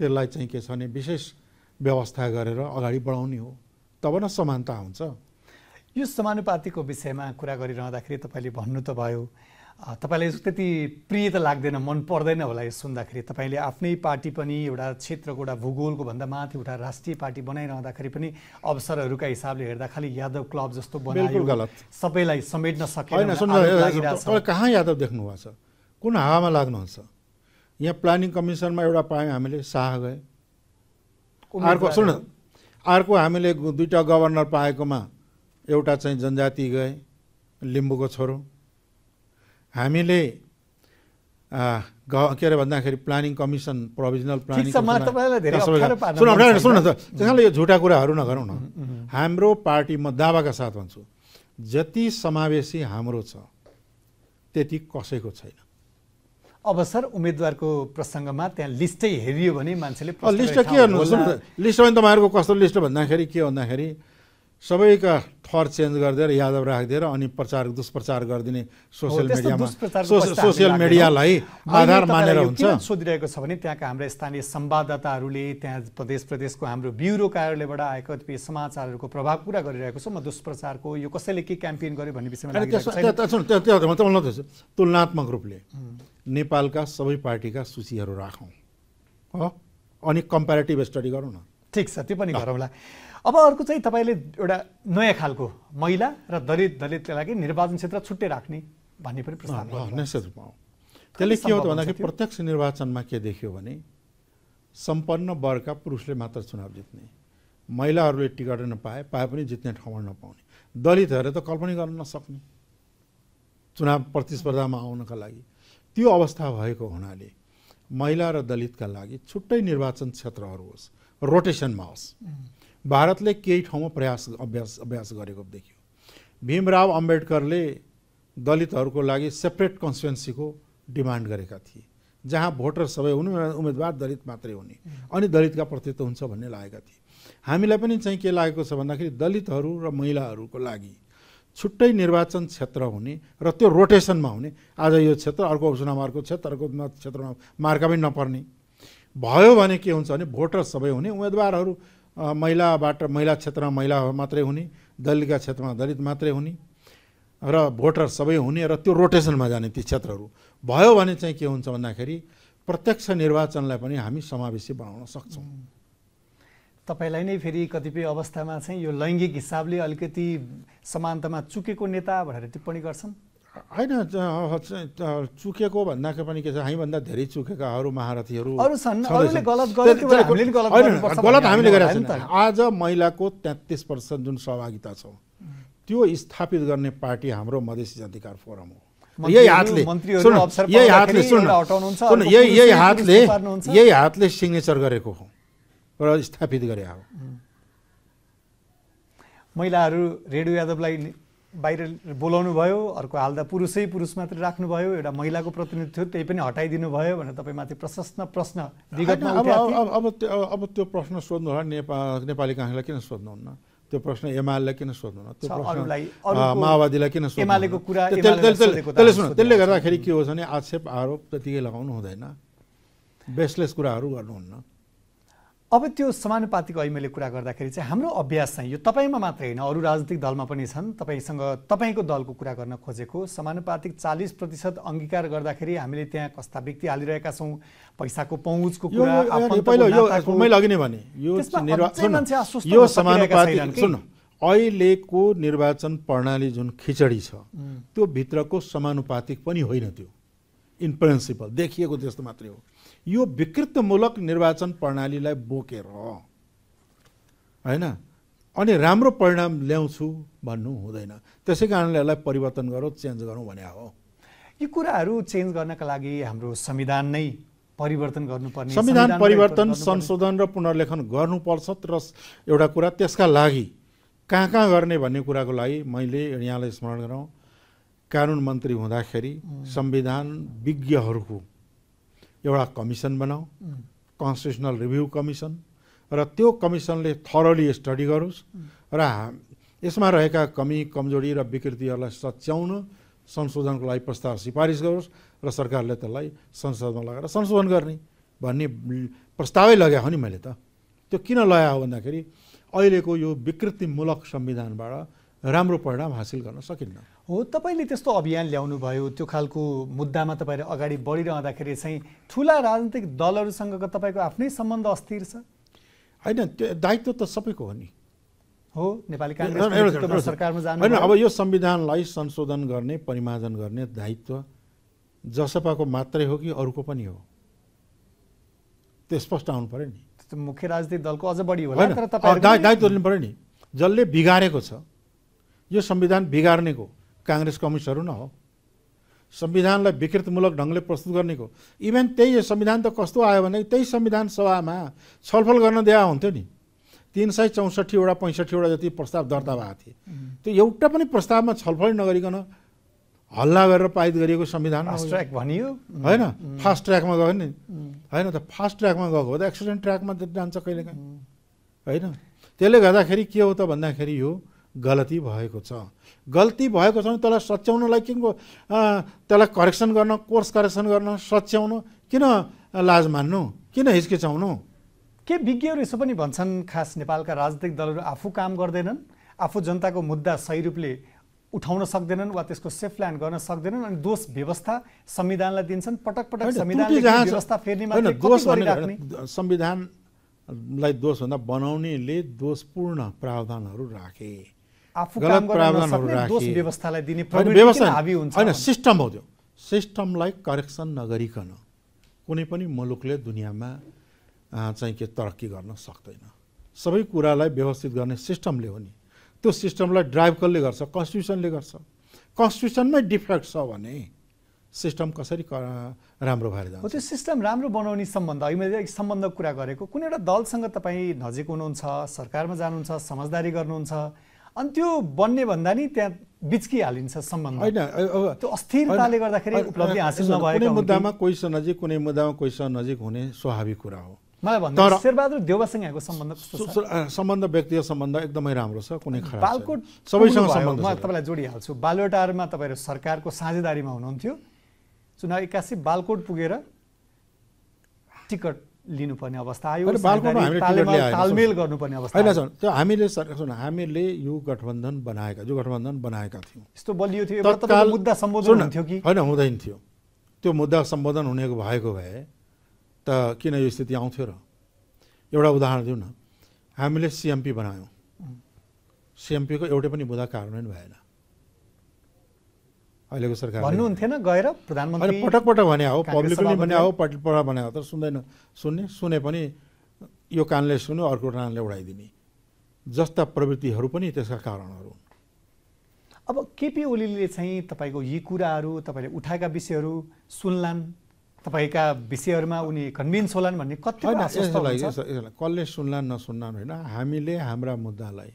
त्यसलाई चाहिँ के छ भने विशेष व्यवस्था गरेर अगाडि बढाउने हो तब न समानता हुन्छ यो समानुपातिको विषयमा कुरा गरिरहँदाखेरि तपाईँले भन्नु त भयो तपाईँलाई त्यति प्रिय त लाग्दैन मन पर्दैन होला यो सुन्दाखेरि तपाईँले आफ्नै पार्टी पनि एउटा क्षेत्रको एउटा भूगोलको भन्दा माथि एउटा राष्ट्रिय पार्टी बनाइरहँदाखेरि पनि अवसरहरूका हिसाबले हेर्दा खालि यादव क्लब जस्तो बनाइयो सबैलाई समेट्न सकेन कहाँ यादव देख्नुभएको छ कुन हावामा लाग्नुहुन्छ यहाँ प्लानिङ कमिसनमा एउटा पायौँ हामीले शाह गए अर्को सुन्नु अर्को हामीले दुईवटा गभर्नर पाएकोमा एउटा चाहिँ जनजाति गए लिम्बूको छोरो हामीले के अरे भन्दाखेरि प्लानिङ कमिसन प्रोभिजनल प्लानिङ सुन त्यसकारणले यो झुटा कुराहरू नगरौँ न हाम्रो पार्टी म दावाका साथ भन्छु जति समावेशी हाम्रो छ त्यति कसैको छैन अब सर उम्मेदवारको प्रसङ्गमा त्यहाँ लिस्टै हेरियो भने मान्छेले लिस्ट के हेर्नु लिस्ट भने तपाईँहरूको कस्तो लिस्ट भन्दाखेरि के भन्दाखेरि सबैका थर चेन्ज गरिदिएर यादव राखिदिएर अनि प्रचार दुष्प्रचार गरिदिने सोसियल मिडियामा सोसियल मिडियालाई आधार मानेर हुन्छ सोधिरहेको छ भने त्यहाँका हाम्रा स्थानीय संवाददाताहरूले त्यहाँ प्रदेश प्रदेशको हाम्रो ब्युरो कार्यालयबाट आएको समाचारहरूको प्रभाव पुरा गरिरहेको छ म दुष्प्रचारको यो कसैले के क्याम्पेन गर्यो भन्ने विषयमा तुलनात्मक रूपले नेपालका सबै पार्टीका सूचीहरू राखौँ हो अनि कम्पेरिटिभ स्टडी गरौँ न ठिक छ त्यो पनि गरौँला अब अर्को चाहिँ तपाईँले एउटा नयाँ खालको महिला र दलित दलितका लागि निर्वाचन क्षेत्र छुट्टै राख्ने भन्ने पनि प्रस्ताव निश्चित रूपमा त्यसले के हो त भन्दाखेरि प्रत्यक्ष निर्वाचनमा के देखियो भने सम्पन्न वर्गका पुरुषले मात्र चुनाव जित्ने महिलाहरूले टिकट नपाए पाए पनि जित्ने ठाउँमा नपाउने दलितहरूले त कल्पना गर्न नसक्ने चुनाव प्रतिस्पर्धामा आउनका लागि त्यो अवस्था भएको हुनाले महिला र दलितका लागि छुट्टै निर्वाचन क्षेत्रहरू होस् रोटेसनमा होस् भारतले केही ठाउँमा प्रयास अभ्यास अभ्यास गरेको देखियो भीमराव अम्बेडकरले दलितहरूको लागि सेपरेट कन्स्टिट्युन्सीको डिमान्ड गरेका थिए जहाँ भोटर सबै हुनु उम्मेदवार दलित मात्रै हुने अनि दलितका प्रतित्व हुन्छ भन्ने लागेका थिए हामीलाई पनि चाहिँ के लागेको छ भन्दाखेरि दलितहरू र महिलाहरूको लागि छुट्टै निर्वाचन क्षेत्र हुने र त्यो रोटेसनमा हुने आज यो क्षेत्र अर्को चुनाव अर्को क्षेत्र अर्को क्षेत्रमा मार्का पनि नपर्ने भयो भने के हुन्छ भने भोटर सबै हुने उम्मेदवारहरू महिलाबाट महिला क्षेत्रमा महिला मात्रै हुने दलितका क्षेत्रमा दलित मात्रै हुने र भोटर सबै हुने र त्यो रोटेसनमा जाने ती क्षेत्रहरू भयो भने चाहिँ के हुन्छ भन्दाखेरि प्रत्यक्ष निर्वाचनलाई पनि हामी समावेशी बनाउन सक्छौँ तपाईँलाई नै फेरि कतिपय अवस्थामा चाहिँ यो लैङ्गिक हिसाबले अलिकति समानतामा चुकेको नेता भनेर टिप्पणी गर्छन् होइन चुकेको भन्दाखेरि पनि के छ हामीभन्दा धेरै चुकेकाहरू महारथीहरू गलत हामीले गरेका छौँ आज महिलाको तेत्तिस पर्सेन्ट जुन सहभागिता छ त्यो स्थापित गर्ने पार्टी हाम्रो मधेसी अधिकार फोरम हो यही हातले यही हातले सुन्नु यही हातले यही हातले सिग्नेचर गरेको हो र स्थापित गरे हो महिलाहरू रेणु यादवलाई बाहिर बोलाउनु भयो अर्को हाल्दा पुरुषै पुरुष मात्र राख्नुभयो एउटा महिलाको प्रतिनिधि थियो त्यही पनि हटाइदिनु भयो भनेर तपाईँमाथि प्रशस्त प्रश्न विगतमा अब अब त्यो अब त्यो प्रश्न सोध्नु होला नेपाल नेपाली काङ्ग्रेसलाई किन सोध्नुहुन्न त्यो प्रश्न एमालेलाई किन सोध्नुहुन्न त्यो प्रश्न माओवादीलाई किन सोध्नु कुरा त्यसले गर्दाखेरि के हो भने आक्षेप आरोप त्यतिकै लगाउनु हुँदैन बेसलेस कुराहरू गर्नुहुन्न अब त्यो समानुपातिक मैले कुरा गर्दाखेरि चाहिँ हाम्रो अभ्यास चाहिँ यो तपाईँमा मात्रै होइन अरू राजनीतिक दलमा पनि छन् तपाईँसँग तपाईँको दलको कुरा गर्न खोजेको समानुपातिक चालिस प्रतिशत अङ्गीकार गर्दाखेरि हामीले त्यहाँ कस्ता व्यक्ति हालिरहेका छौँ पैसाको पहुँचको कुरा अहिलेको निर्वाचन प्रणाली जुन खिचडी छ त्यो भित्रको समानुपातिक पनि होइन त्यो इन प्रिन्सिपल देखिएको त्यस्तो मात्रै हो यो विकृतमूलक निर्वाचन प्रणालीलाई बोकेर होइन अनि राम्रो परिणाम ल्याउँछु भन्नु हुँदैन त्यसै कारणले यसलाई परिवर्तन गरौँ चेन्ज गरौँ भने हो यी कुराहरू चेन्ज गर्नका लागि हाम्रो संविधान नै परिवर्तन गर्नुपर्ने संविधान परिवर्तन संशोधन र पुनर्लेखन गर्नुपर्छ र एउटा कुरा त्यसका लागि कहाँ कहाँ गर्ने भन्ने कुराको लागि मैले यहाँलाई स्मरण गरौँ कानुन मन्त्री हुँदाखेरि संविधान विज्ञहरूको एउटा कमिसन बनाऊ कन्स्टिट्युसनल रिभ्यू कमिसन र त्यो कमिसनले थरली स्टडी गरोस् र यसमा रहेका कमी कमजोरी र विकृतिहरूलाई सच्याउन संशोधनको लागि प्रस्ताव सिफारिस गरोस् र सरकारले त्यसलाई संसदमा लगाएर संशोधन गर्ने भन्ने प्रस्तावै लगाएको नि मैले त त्यो किन लगाएको भन्दाखेरि अहिलेको यो विकृतिमूलक संविधानबाट राम्रो परिणाम हासिल गर्न सकिन्न हो तपाईँले त्यस्तो अभियान ल्याउनु भयो त्यो खालको मुद्दामा तपाईँहरू अगाडि बढिरहँदाखेरि चाहिँ ठुला राजनीतिक दलहरूसँगको तपाईँको आफ्नै सम्बन्ध अस्थिर छ होइन त्यो दायित्व त सबैको हो नि हो नेपाली काङ्ग्रेस सरकारमा जानु होइन अब यो संविधानलाई संशोधन गर्ने परिमार्जन गर्ने दायित्व जसपाको मात्रै हो कि अरूको पनि हो त्यो स्पष्ट आउनु पऱ्यो नि मुख्य राजनीतिक दलको अझ बढी होला दायित्व लिनु पऱ्यो नि जसले बिगारेको छ यो संविधान बिगार्नेको काङ्ग्रेस कम्युनिस्टहरू न हो संविधानलाई विकृतमूलक ढङ्गले प्रस्तुत गर्नेको इभेन त्यही संविधान त कस्तो आयो भने त्यही संविधान सभामा छलफल गर्न दिया हुन्थ्यो नि तिन सय चौसठीवटा पैँसठीवटा जति प्रस्ताव दर्ता भएको थिए त्यो एउटा पनि प्रस्तावमा छलफल नगरिकन हल्ला गरेर पारित गरिएको संविधान ट्र्याक भनियो होइन फास्ट ट्र्याकमा गयो नि होइन त फास्ट ट्र्याकमा गएको हो त एक्सिडेन्ट ट्र्याकमा जान्छ कहिलेकाहीँ होइन त्यसले गर्दाखेरि के हो त भन्दाखेरि यो गल्ती भएको छ गल्ती भएको छ भने त्यसलाई सच्याउनलाई किन त्यसलाई करेक्सन गर्न कोर्स करेक्सन गर्न सच्याउनु किन लाज मान्नु किन हिचकिचाउनु के विज्ञहरू यसो पनि भन्छन् खास नेपालका राजनीतिक दलहरू आफू काम गर्दैनन् आफू जनताको मुद्दा सही रूपले उठाउन सक्दैनन् वा त्यसको सेफ प्लान गर्न सक्दैनन् अनि दोष व्यवस्था संविधानलाई दिन्छन् पटक पटक संविधानलाई दोषभन्दा बनाउनेले दोषपूर्ण प्रावधानहरू राखे आफू काम गर्न नसक्ने व्यवस्थालाई दिने होइन सिस्टम हो त्यो सिस्टमलाई करेक्सन नगरिकन कुनै पनि मुलुकले दुनियाँमा चाहिँ के तरक्की गर्न सक्दैन सबै कुरालाई व्यवस्थित गर्ने सिस्टमले हो नि त्यो सिस्टमलाई ड्राइभ कसले गर्छ कन्स्टिट्युसनले गर्छ कन्स्टिट्युसनमै डिफेक्ट छ भने सिस्टम कसरी राम्रो भएर जान्छ त्यो सिस्टम राम्रो बनाउने सम्बन्ध अघि मैले सम्बन्धको कुरा गरेको कुनै एउटा दलसँग तपाईँ नजिक हुनुहुन्छ सरकारमा जानुहुन्छ समझदारी गर्नुहुन्छ अनि त्यो बन्ने भन्दा नि त्यहाँ बिच्किहालिन्छ सम्बन्ध होइन त्यो अस्थिरताले गर्दाखेरि उपलब्धि हासिल नभएको मुद्दामा सह नजिक कुनै मुद्दामा सह नजिक हुने स्वाभाविक कुरा हो मलाई शेरबहादुर देवासँग सम्बन्ध सम्बन्ध व्यक्तिगत सम्बन्ध एकदमै राम्रो छ कुनै खराब बालकोट सबैसँग सम्बन्ध म तपाईँलाई जोडिहाल्छु बालोटारमा तपाईँहरू सरकारको साझेदारीमा हुनुहुन्थ्यो चुनाव एक्कासी बालकोट पुगेर टिकट लिनुपर्ने अवस्था आयो तालमेल गर्नुपर्ने अवस्था होइन त्यो हामीले सुन हामीले यो गठबन्धन बनाएका जो गठबन्धन बनाएका थियौँ यस्तो बलियो थियो मुद्दा सम्बोधन हुन्थ्यो कि होइन हुँदैन थियो त्यो मुद्दा सम्बोधन हुनेको भएको भए त किन यो स्थिति आउँथ्यो र एउटा उदाहरण दिउँ न हामीले सिएमपी बनायौँ सिएमपीको एउटै पनि मुद्दा कार्यान्वयन भएन अहिलेको सरकार भन्नुहुन्थेन गएर प्रधानमन्त्री पटक पटक भने हो पब्लिकले भने हो पटक पटक भने हो तर सुन्दैन सुन्ने सुने पनि यो कानले सुन्यो अर्को कानले उडाइदिने जस्ता प्रवृत्तिहरू पनि त्यसका कारणहरू अब केपी ओलीले चाहिँ तपाईँको यी कुराहरू तपाईँले उठाएका विषयहरू सुन्लान् तपाईँका विषयहरूमा उनी कन्भिन्स होलान् भन्ने कति कसले सुन्लान् नसुन्लान् होइन हामीले हाम्रा मुद्दालाई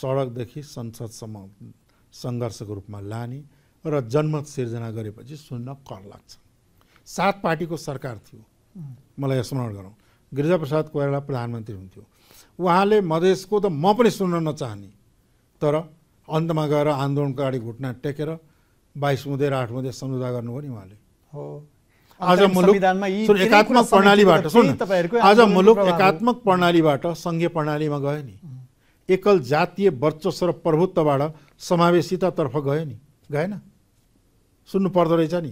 सडकदेखि संसदसम्म सङ्घर्षको रूपमा लाने र जनमत सिर्जना गरेपछि सुन्न कर लाग्छ सात पार्टीको सरकार थियो मलाई स्मरण गरौँ गिरिजाप्रसाद कोइराला प्रधानमन्त्री हुन्थ्यो उहाँले मधेसको त म पनि सुन्न नचाहने तर अन्तमा गएर आन्दोलनको अगाडि घुटना टेकेर बाइस हुँदै र आठ हुँदै सम्झौता गर्नुभयो नि उहाँले हो आज मुलुक एकात्मक प्रणालीबाट सुन आज मुलुक एकात्मक प्रणालीबाट सङ्घीय प्रणालीमा गयो नि एकल जातीय वर्चस्व र प्रभुत्वबाट समावेशितातर्फ गयो नि गएन सुन्नु पर्दो रहेछ नि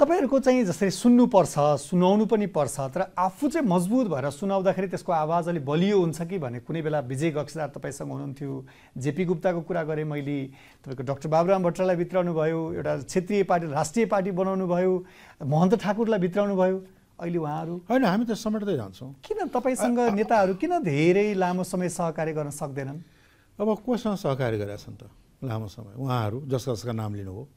तपाईँहरूको चाहिँ जसरी सुन्नुपर्छ सुनाउनु पनि पर्छ तर आफू चाहिँ मजबुत भएर सुनाउँदाखेरि त्यसको आवाज अलिक बलियो हुन्छ कि भने कुनै बेला विजय गक्सदार तपाईँसँग हुनुहुन्थ्यो जेपी गुप्ताको कुरा गरेँ मैले तपाईँको डक्टर बाबुराम भट्टलाई भित्राउनु भयो एउटा क्षेत्रीय पार्टी राष्ट्रिय पार्टी बनाउनु भयो महन्त ठाकुरलाई भित्राउनु भयो अहिले उहाँहरू होइन हामी त समेट्दै जान्छौँ किन तपाईँसँग नेताहरू किन धेरै लामो समय सहकार्य गर्न सक्दैनन् अब कोसँग सहकार्य गरेका छन् त लामो समय उहाँहरू जस जसका नाम लिनुभयो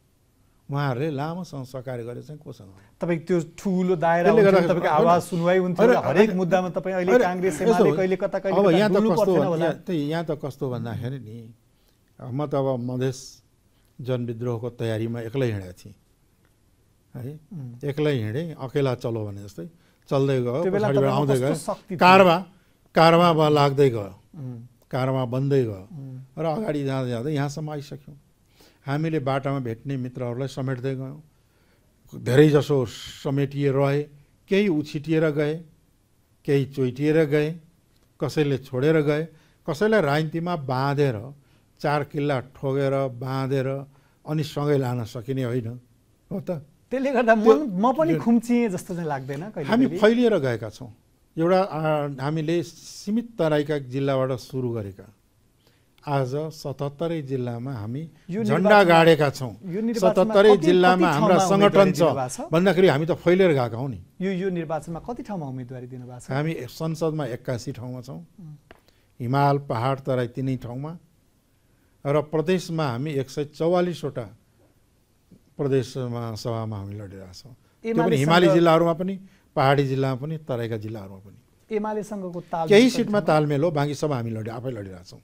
उहाँहरूले लामोसँग सहकार्य गरे चाहिँ कोसँग तपाईँ त्यो ठुलो दायरा तपाईँको आवाज सुनवाई हुन्थ्यो हरेक मुद्दामा तपाईँ अहिले काङ्ग्रेस कहिले कता कहिले अब यहाँ त कस्तो त्यही यहाँ त कस्तो भन्दाखेरि नि म त अब मधेस जनविद्रोहको तयारीमा एक्लै हिँडेको थिएँ है एक्लै हिँडेँ अकेला चलो भने जस्तै चल्दै गयो आउँदै गयो कारवा कारवा लाग्दै गयो कारमा बन्दै गयो र अगाडि जाँदा जाँदै यहाँसम्म आइसक्यौँ हामीले बाटामा भेट्ने मित्रहरूलाई समेट्दै गयौँ धेरैजसो समेटिए रहे केही उछिटिएर गए केही चोइटिएर गए कसैले छोडेर गए कसैलाई राजनीतिमा बाँधेर चार किल्ला ठोगेर बाँधेर अनि सँगै लान सकिने होइन हो त त्यसले गर्दा म पनि खुम्चिएँ जस्तो चाहिँ लाग्दैन हामी फैलिएर गएका छौँ एउटा हामीले सीमित तराईका जिल्लाबाट सुरु गरेका आज सतहत्तरै जिल्लामा हामी झन्डा गाडेका छौँ सतहत्तरै जिल्लामा हाम्रा सङ्गठन छ भन्दाखेरि हामी त फैलिएर गएका हौँ नि यो यो निर्वाचनमा कति ठाउँमा उम्मेदवारी दिनुभएको छ हामी संसदमा एक्कासी ठाउँमा छौँ हिमाल पहाड तराई तिनै ठाउँमा र प्रदेशमा हामी एक सय चौवालिसवटा प्रदेशमा सभामा हामी लडिरहेछौँ त्यो हिमाली जिल्लाहरूमा पनि पहाडी जिल्लामा पनि तराईका जिल्लाहरूमा पनि एमालेसँगको ताल केही सिटमा तालमेल हो बाँकी सब हामी लडि आफै लडिरहेछौँ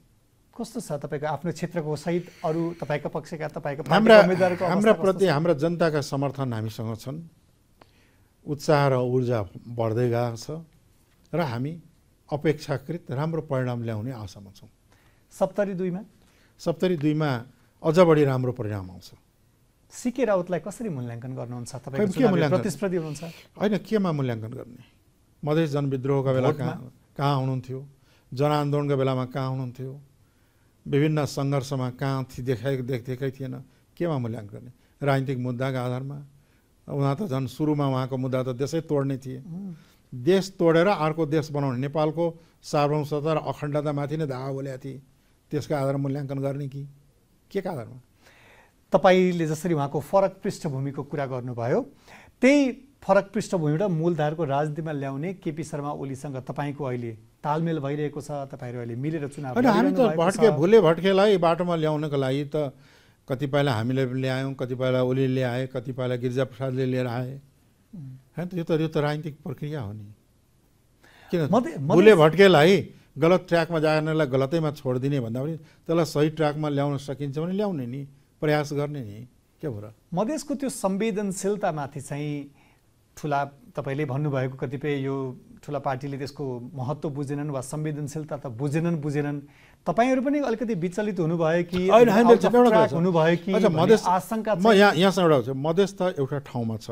कस्तो छ तपाईँको आफ्नो क्षेत्रको सहित अरू तपाईँको पक्षका तपाईँको हाम्रा हाम्रा प्रति हाम्रा जनताका समर्थन हामीसँग छन् उत्साह र ऊर्जा बढ्दै गएको छ र हामी अपेक्षाकृत राम्रो परिणाम ल्याउने आशामा छौँ सप्तरी दुईमा सप्तरी दुईमा अझ बढी राम्रो परिणाम आउँछ सिके राउतलाई कसरी मूल्याङ्कन गर्नुहुन्छ तपाईँ प्रतिस्पर्धी हुनुहुन्छ होइन केमा मूल्याङ्कन गर्ने मधेस जनविद्रोहको बेला कहाँ कहाँ हुनुहुन्थ्यो जनआन्दोलनको बेलामा कहाँ हुनुहुन्थ्यो विभिन्न सङ्घर्षमा कहाँ देखाइ देखदेखै थिएन केमा मूल्याङ्कन गर्ने राजनीतिक मुद्दाका आधारमा उहाँ त झन् सुरुमा उहाँको मुद्दा त देशै तोड्ने थिए देश तोडेर अर्को देश बनाउने नेपालको सार्वभौमसत्ता र अखण्डतामाथि नै धावा बोलेका थिए त्यसको आधारमा मूल्याङ्कन गर्ने कि के का आधारमा तपाईँले जसरी उहाँको फरक पृष्ठभूमिको कुरा गर्नुभयो त्यही फरक पृष्ठभूमिबाट मूलधारको राजनीतिमा ल्याउने केपी शर्मा ओलीसँग तपाईँको अहिले तालमेल भइरहेको छ तपाईँहरू अहिले मिलेर चुनाव हामी त भट्के भुले भट्केलाई बाटोमा ल्याउनको लागि त कतिपयलाई हामीले ल्यायौँ कतिपयलाई ओलीले ल्याए कतिपयलाई गिरिजाप्रसादले लिएर आए होइन यो त यो त राजनीतिक प्रक्रिया हो नि किन भुले भट्केलाई गलत ट्र्याकमा जानेलाई गलतैमा छोडिदिने भन्दा पनि त्यसलाई सही ट्र्याकमा ल्याउन सकिन्छ भने ल्याउने नि प्रयास गर्ने नि के भयो र मधेसको त्यो संवेदनशीलतामाथि चाहिँ ठुला तपाईँले भन्नुभएको कतिपय यो ठुला पार्टीले त्यसको महत्त्व बुझेनन् वा संवेदनशीलता त बुझेनन् बुझेनन् तपाईँहरू पनि अलिकति विचलित हुनुभयो कि हुनुभयो कि म यहाँ यहाँसँग एउटा मधेस त एउटा ठाउँमा छ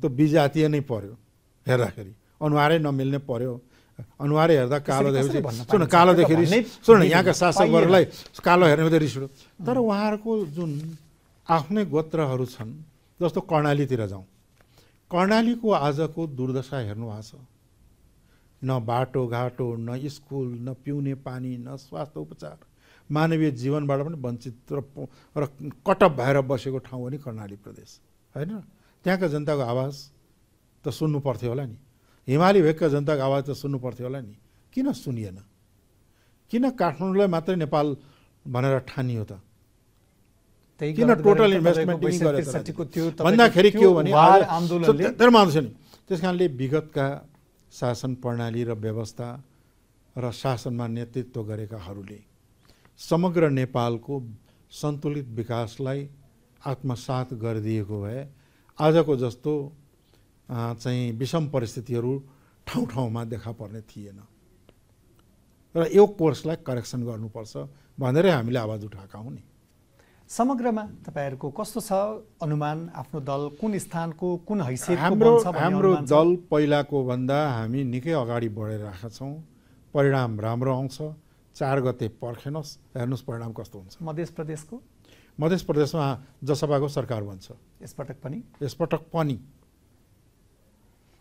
त्यो विजातीय नै पर्यो हेर्दाखेरि अनुहारै नमिल्ने पर्यो अनुहारै हेर्दा कालो देखेपछि सुन कालो देखेर सुन यहाँका शासकहरूलाई कालो हेर्ने मात्रै रिस उठ्यो तर उहाँहरूको जुन आफ्नै गोत्रहरू छन् जस्तो कर्णालीतिर जाउँ कर्णालीको आजको दुर्दशा हेर्नु भएको छ न बाटोघाटो न स्कुल न पिउने पानी न स्वास्थ्य उपचार मानवीय जीवनबाट पनि वञ्चित र र कटअप भएर बसेको ठाउँ हो नि कर्णाली प्रदेश होइन त्यहाँका जनताको आवाज त सुन्नु पर्थ्यो होला नि हिमाली भेगका जनताको आवाज त सुन्नु पर्थ्यो होला नि किन सुनिएन किन काठमाडौँलाई मात्रै नेपाल भनेर ठानियो त किन टोटल इन्भेस्टमेन्ट भन्दाखेरि के हो भने तर नि त्यस कारणले विगतका शासन प्रणाली र व्यवस्था र शासनमा नेतृत्व गरेकाहरूले समग्र नेपालको सन्तुलित विकासलाई आत्मसात गरिदिएको भए आजको जस्तो चाहिँ विषम परिस्थितिहरू ठाउँ ठाउँमा देखा पर्ने थिएन र यो कोर्सलाई करेक्सन गर्नुपर्छ भनेरै हामीले आवाज उठाएका हौँ नि समग्रमा तपाईँहरूको कस्तो छ अनुमान आफ्नो दल कुन स्थानको कुन हैसियत हाम्रो हाम्रो दल पहिलाको भन्दा हामी निकै अगाडि बढेर छौँ परिणाम राम्रो आउँछ चार गते पर्खेनोस् हेर्नुहोस् परिणाम कस्तो हुन्छ मध्य प्रदेशको मध्य प्रदेशमा जसपाको सरकार बन्छ यसपटक पनि यसपटक पनि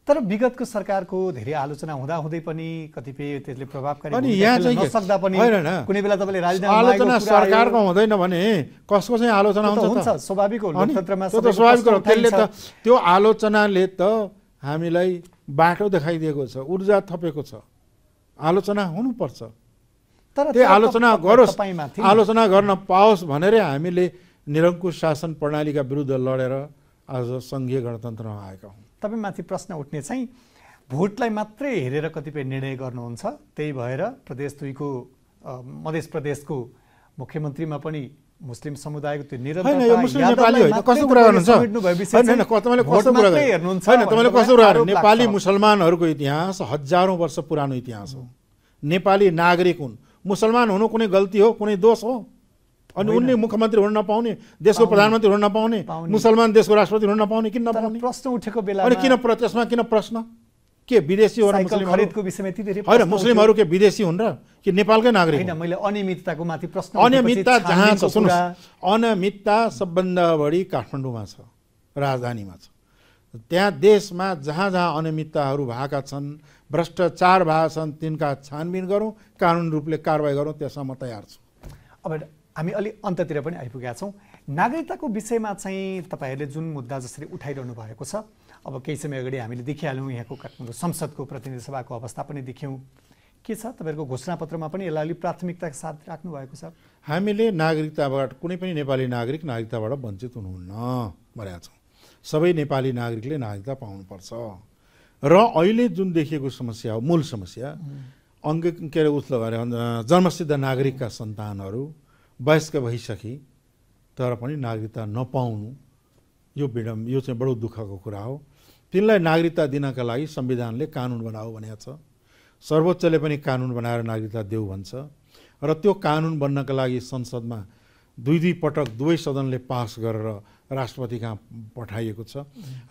तर विगतको सरकारको धेरै आलोचना हुँदा हुँदै पनि कतिपय त्यसले प्रभावकारी पनि कुनै बेला तपाईँले राजनीति आलोचना सरकारको हुँदैन भने कसको चाहिँ आलोचना हुन्छ स्वाभाविक हो स्वाभाविक हो त्यसले त्यो आलोचनाले त हामीलाई बाटो देखाइदिएको छ ऊर्जा थपेको छ आलोचना हुनुपर्छ तर त्यो आलोचना गरोस् आलोचना गर्न पाओस् भनेरै हामीले निरङ्कुश शासन प्रणालीका विरुद्ध लडेर आज सङ्घीय गणतन्त्रमा आएका हौँ तपाईँमाथि प्रश्न उठ्ने चाहिँ भोटलाई मात्रै हेरेर कतिपय निर्णय गर्नुहुन्छ त्यही भएर प्रदेश दुईको मधेस प्रदेशको मुख्यमन्त्रीमा पनि मुस्लिम समुदायको त्यो निरन्तर नेपाली मुसलमानहरूको इतिहास हजारौँ वर्ष पुरानो इतिहास हो नेपाली नागरिक हुन् मुसलमान हुनु कुनै गल्ती हो कुनै दोष हो अनि उनले मुख्यमन्त्री हुन नपाउने देशको प्रधानमन्त्री हुन नपाउने मुसलमान देशको राष्ट्रपति हुन नपाउने किन नपाउने प्रश्न उठेको बेला अनि किन त्यसमा किन प्रश्न के विदेशी हो होइन मुस्लिमहरू के विदेशी हुन् र कि नेपालकै नागरिक होइन मैले अनियमितताको माथि प्रश्न अनियमितता जहाँ छ सुन्नुहोस् अनियमितता सबभन्दा बढी काठमाडौँमा छ राजधानीमा छ त्यहाँ देशमा जहाँ जहाँ अनियमितताहरू भएका छन् भ्रष्टाचार भएका छन् तिनका छानबिन गरौँ कानुन रूपले कारवाही गरौँ त्यसमा म तयार छु अब हामी अलिक अन्ततिर पनि आइपुगेका छौँ नागरिकताको विषयमा चाहिँ तपाईँहरूले जुन मुद्दा जसरी उठाइरहनु भएको छ अब केही समय अगाडि हामीले देखिहाल्यौँ यहाँको काठमाडौँ संसदको प्रतिनिधि सभाको अवस्था पनि देख्यौँ के छ तपाईँहरूको घोषणापत्रमा पनि यसलाई अलिक प्राथमिकताको साथ राख्नु भएको छ हामीले नागरिकताबाट कुनै पनि नेपाली नागरिक नागरिकताबाट वञ्चित हुनुहुन्न भनेका छौँ सबै नेपाली नागरिकले नागरिकता पाउनुपर्छ र अहिले जुन देखिएको समस्या हो मूल समस्या अङ्ग के अरे उस लगाएर जन्मसिद्ध नागरिकका सन्तानहरू वयस्क भइसके तर पनि नागरिकता नपाउनु यो विडम्ब यो चाहिँ बडो दुःखको कुरा हो तिनलाई नागरिकता दिनका लागि संविधानले कानुन बनाऊ भनेको छ सर्वोच्चले पनि कानुन बनाएर नागरिकता देऊ भन्छ र त्यो कानुन बन्नका लागि संसदमा दुई दुई पटक दुवै सदनले पास गरेर राष्ट्रपति कहाँ पठाइएको छ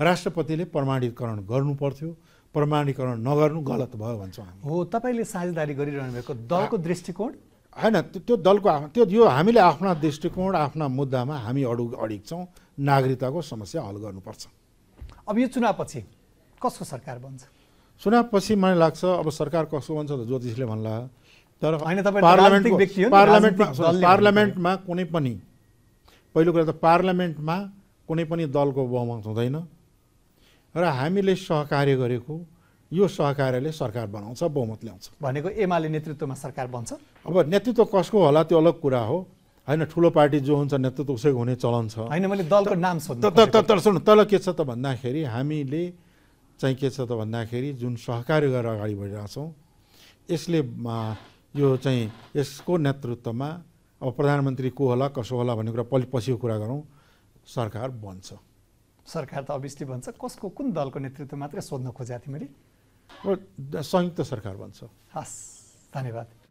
राष्ट्रपतिले प्रमाणीकरण गर्नु पर्थ्यो प्रमाणीकरण नगर्नु गलत भयो भन्छौँ हामी हो तपाईँले साझेदारी गरिरहनु भएको दलको दृष्टिकोण होइन त्यो दलको त्यो यो हामीले आफ्ना दृष्टिकोण आफ्ना मुद्दामा हामी अडु अडिक छौँ नागरिकताको समस्या हल गर्नुपर्छ अब यो चुनावपछि कसको सरकार बन्छ चुनावपछि मलाई लाग्छ अब सरकार कसको बन्छ त ज्योतिषले भन्ला तर पार्लियामेन्ट पार्लियामेन्टमा पार्लियामेन्टमा कुनै पनि पहिलो कुरा त पार्लियामेन्टमा कुनै पनि दलको बहुमत हुँदैन र हामीले सहकार्य गरेको यो सहकार्यले सरकार बनाउँछ बहुमत ल्याउँछ भनेको एमाले नेतृत्वमा सरकार बन्छ अब नेतृत्व कसको होला त्यो अलग कुरा हो होइन ठुलो पार्टी जो हुन्छ नेतृत्व उसैको हुने चलन छ होइन मैले दलको नाम तर सुन्नु तल के छ त भन्दाखेरि हामीले चाहिँ के छ त भन्दाखेरि जुन सहकार्य गरेर अगाडि बढिरहेछौँ यसले यो चाहिँ यसको नेतृत्वमा अब प्रधानमन्त्री को होला कसो होला भन्ने कुरा पछि पछिको कुरा गरौँ सरकार बन्छ सरकार त अभियसली बन्छ कसको कुन दलको नेतृत्व मात्रै सोध्न खोजेको थिएँ मैले र संयुक्त सरकार बन्छ हस् धन्यवाद